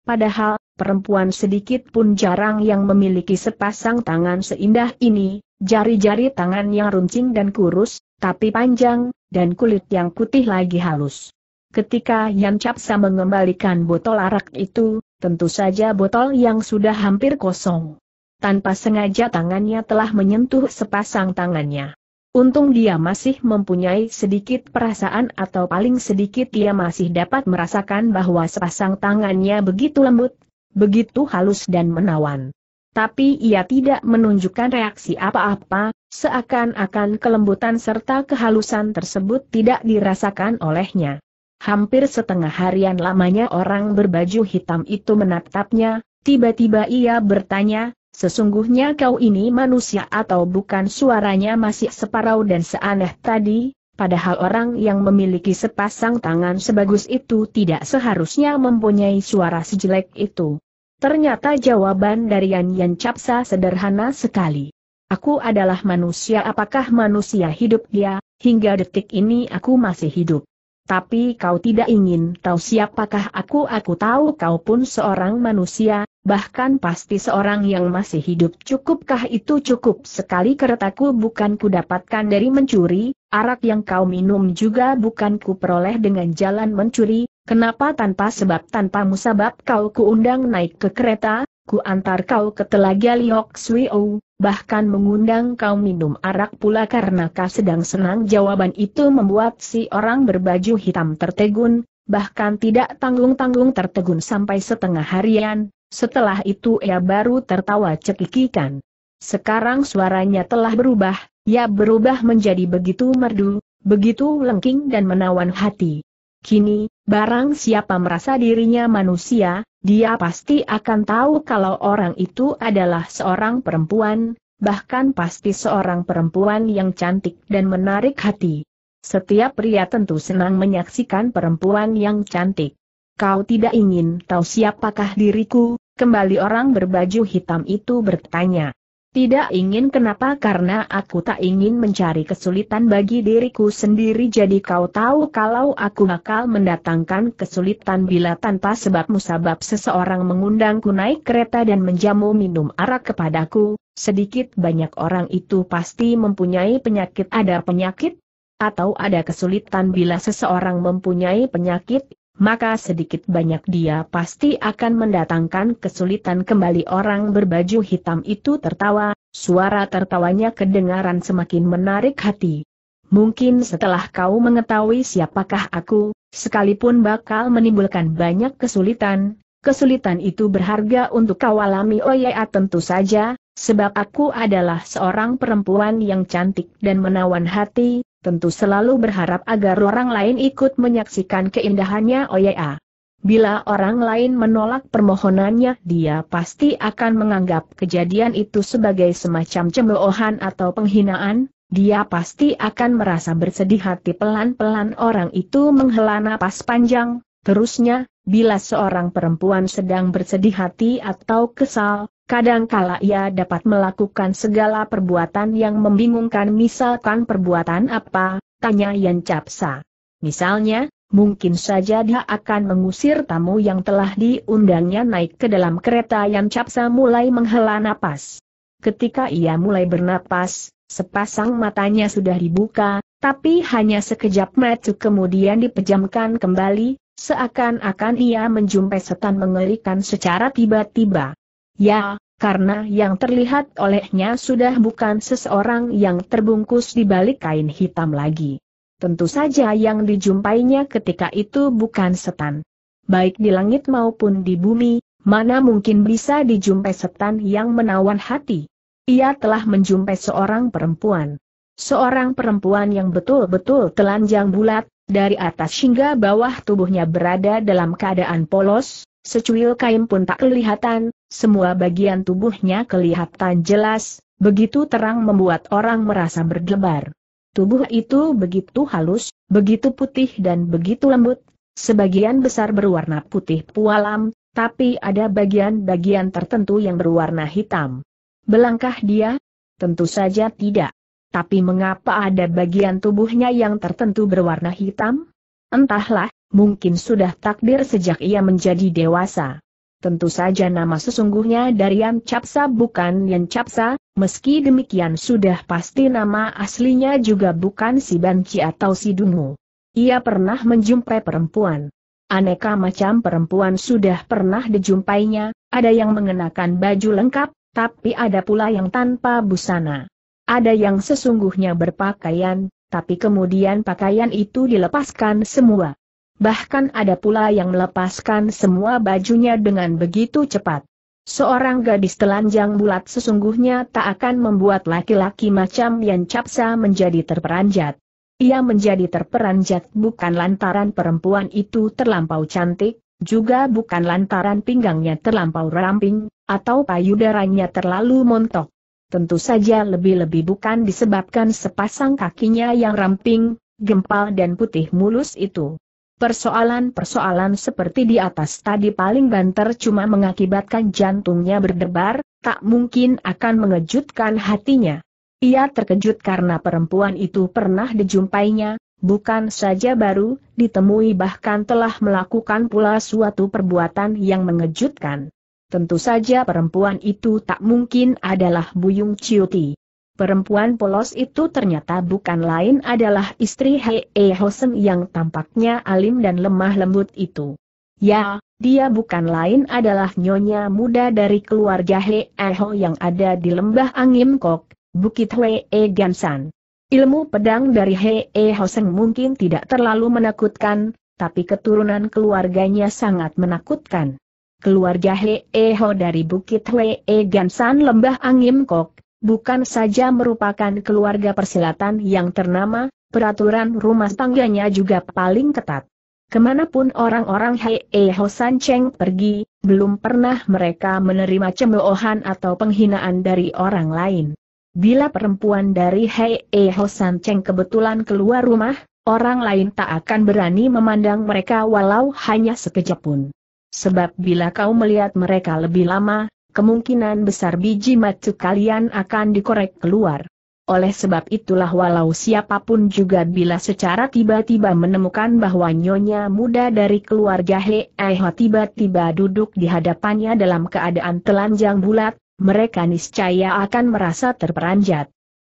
Padahal, perempuan sedikit pun jarang yang memiliki sepasang tangan seindah ini, jari-jari tangan yang runcing dan kurus, tapi panjang, dan kulit yang putih lagi halus. Ketika Yan Capsa mengembalikan botol arak itu, tentu saja botol yang sudah hampir kosong. Tanpa sengaja tangannya telah menyentuh sepasang tangannya. Untung dia masih mempunyai sedikit perasaan atau paling sedikit dia masih dapat merasakan bahwa sepasang tangannya begitu lembut, begitu halus dan menawan. Tapi ia tidak menunjukkan reaksi apa-apa, seakan-akan kelembutan serta kehalusan tersebut tidak dirasakan olehnya. Hampir setengah harian lamanya orang berbaju hitam itu menatapnya, tiba-tiba ia bertanya, Sesungguhnya kau ini manusia atau bukan suaranya masih separau dan seaneh tadi, padahal orang yang memiliki sepasang tangan sebagus itu tidak seharusnya mempunyai suara sejelek itu. Ternyata jawaban dari Yan Yan Capsa sederhana sekali. Aku adalah manusia apakah manusia hidup dia, hingga detik ini aku masih hidup. Tapi kau tidak ingin tahu siapakah aku aku tahu kau pun seorang manusia, bahkan pasti seorang yang masih hidup cukupkah itu cukup sekali keretaku bukan ku dapatkan dari mencuri, arak yang kau minum juga bukan ku peroleh dengan jalan mencuri, kenapa tanpa sebab tanpa musabab kau kuundang naik ke kereta, ku antar kau ke telaga Liok Suiou, bahkan mengundang kau minum arak pula karena kau sedang senang jawaban itu membuat si orang berbaju hitam tertegun, bahkan tidak tanggung-tanggung tertegun sampai setengah harian, setelah itu ia baru tertawa cekikikan. Sekarang suaranya telah berubah, ia berubah menjadi begitu merdu, begitu lengking dan menawan hati. Kini, barang siapa merasa dirinya manusia, dia pasti akan tahu kalau orang itu adalah seorang perempuan, bahkan pasti seorang perempuan yang cantik dan menarik hati. Setiap pria tentu senang menyaksikan perempuan yang cantik. Kau tidak ingin tahu siapakah diriku, Kembali orang berbaju hitam itu bertanya. Tidak ingin kenapa karena aku tak ingin mencari kesulitan bagi diriku sendiri jadi kau tahu kalau aku bakal mendatangkan kesulitan bila tanpa sebab musabab seseorang mengundangku naik kereta dan menjamu minum arak kepadaku, sedikit banyak orang itu pasti mempunyai penyakit ada penyakit atau ada kesulitan bila seseorang mempunyai penyakit maka sedikit banyak dia pasti akan mendatangkan kesulitan kembali orang berbaju hitam itu tertawa, suara tertawanya kedengaran semakin menarik hati. Mungkin setelah kau mengetahui siapakah aku, sekalipun bakal menimbulkan banyak kesulitan, kesulitan itu berharga untuk kau alami oh ya tentu saja, Sebab aku adalah seorang perempuan yang cantik dan menawan hati, tentu selalu berharap agar orang lain ikut menyaksikan keindahannya Oya. Bila orang lain menolak permohonannya, dia pasti akan menganggap kejadian itu sebagai semacam cemoohan atau penghinaan, dia pasti akan merasa bersedih hati pelan-pelan orang itu menghela napas panjang. Terusnya, bila seorang perempuan sedang bersedih hati atau kesal, Kadangkala ia dapat melakukan segala perbuatan yang membingungkan misalkan perbuatan apa, tanya Yan Capsa. Misalnya, mungkin saja dia akan mengusir tamu yang telah diundangnya naik ke dalam kereta Yan Capsa mulai menghela napas. Ketika ia mulai bernapas, sepasang matanya sudah dibuka, tapi hanya sekejap mata kemudian dipejamkan kembali, seakan-akan ia menjumpai setan mengerikan secara tiba-tiba. Ya, karena yang terlihat olehnya sudah bukan seseorang yang terbungkus di balik kain hitam lagi. Tentu saja yang dijumpainya ketika itu bukan setan. Baik di langit maupun di bumi, mana mungkin bisa dijumpai setan yang menawan hati. Ia telah menjumpai seorang perempuan. Seorang perempuan yang betul-betul telanjang bulat, dari atas hingga bawah tubuhnya berada dalam keadaan polos, secuil kain pun tak kelihatan, semua bagian tubuhnya kelihatan jelas, begitu terang membuat orang merasa berdebar. Tubuh itu begitu halus, begitu putih dan begitu lembut, sebagian besar berwarna putih pualam, tapi ada bagian-bagian tertentu yang berwarna hitam. Belangkah dia? Tentu saja tidak. Tapi mengapa ada bagian tubuhnya yang tertentu berwarna hitam? Entahlah, mungkin sudah takdir sejak ia menjadi dewasa. Tentu saja nama sesungguhnya dari Yan Capsa bukan Yan Capsa, meski demikian sudah pasti nama aslinya juga bukan si Banci atau si Dungu. Ia pernah menjumpai perempuan. Aneka macam perempuan sudah pernah dijumpainya, ada yang mengenakan baju lengkap, tapi ada pula yang tanpa busana. Ada yang sesungguhnya berpakaian, tapi kemudian pakaian itu dilepaskan semua. Bahkan ada pula yang melepaskan semua bajunya dengan begitu cepat. Seorang gadis telanjang bulat sesungguhnya tak akan membuat laki-laki macam yang Capsa menjadi terperanjat. Ia menjadi terperanjat bukan lantaran perempuan itu terlampau cantik, juga bukan lantaran pinggangnya terlampau ramping, atau payudaranya terlalu montok. Tentu saja lebih-lebih bukan disebabkan sepasang kakinya yang ramping, gempal dan putih mulus itu. Persoalan-persoalan seperti di atas tadi paling banter cuma mengakibatkan jantungnya berdebar, tak mungkin akan mengejutkan hatinya. Ia terkejut karena perempuan itu pernah dijumpainya, bukan saja baru, ditemui bahkan telah melakukan pula suatu perbuatan yang mengejutkan. Tentu saja perempuan itu tak mungkin adalah Buyung Ciuti. Perempuan polos itu ternyata bukan lain adalah istri Hei -e Hosen yang tampaknya alim dan lemah lembut itu. Ya, dia bukan lain adalah nyonya muda dari keluarga Hei e Ho yang ada di lembah Angimkok, Bukit Hei -e Gansan. Ilmu pedang dari Hei -e Hosen mungkin tidak terlalu menakutkan, tapi keturunan keluarganya sangat menakutkan. Keluarga Hei e Ho dari Bukit Hei e Gansan lembah Angimkok, bukan saja merupakan keluarga persilatan yang ternama, peraturan rumah tangganya juga paling ketat. Kemanapun orang-orang Hei e San Cheng pergi, belum pernah mereka menerima cemoohan atau penghinaan dari orang lain. Bila perempuan dari Hei e San Cheng kebetulan keluar rumah, orang lain tak akan berani memandang mereka walau hanya sekejap pun. Sebab bila kau melihat mereka lebih lama, kemungkinan besar biji matu kalian akan dikorek keluar. Oleh sebab itulah walau siapapun juga bila secara tiba-tiba menemukan bahwa nyonya muda dari keluarga Eho tiba-tiba duduk di hadapannya dalam keadaan telanjang bulat, mereka niscaya akan merasa terperanjat.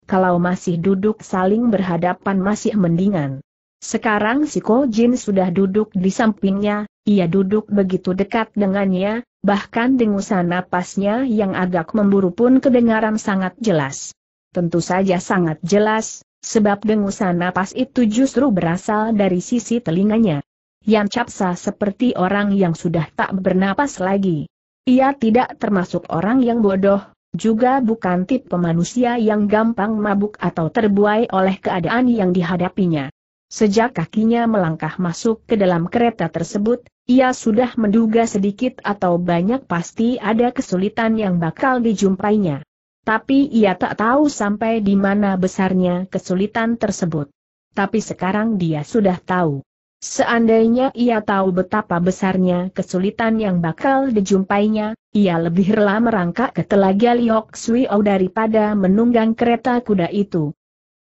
Kalau masih duduk saling berhadapan masih mendingan. Sekarang si Ko Jin sudah duduk di sampingnya, ia duduk begitu dekat dengannya, bahkan dengusan napasnya yang agak memburu pun kedengaran sangat jelas. Tentu saja sangat jelas, sebab dengusan napas itu justru berasal dari sisi telinganya. Yang capsa seperti orang yang sudah tak bernapas lagi. Ia tidak termasuk orang yang bodoh, juga bukan tipe manusia yang gampang mabuk atau terbuai oleh keadaan yang dihadapinya. Sejak kakinya melangkah masuk ke dalam kereta tersebut, ia sudah menduga sedikit atau banyak pasti ada kesulitan yang bakal dijumpainya. Tapi ia tak tahu sampai di mana besarnya kesulitan tersebut. Tapi sekarang dia sudah tahu. Seandainya ia tahu betapa besarnya kesulitan yang bakal dijumpainya, ia lebih rela merangkak ke telaga Liok Suiau daripada menunggang kereta kuda itu.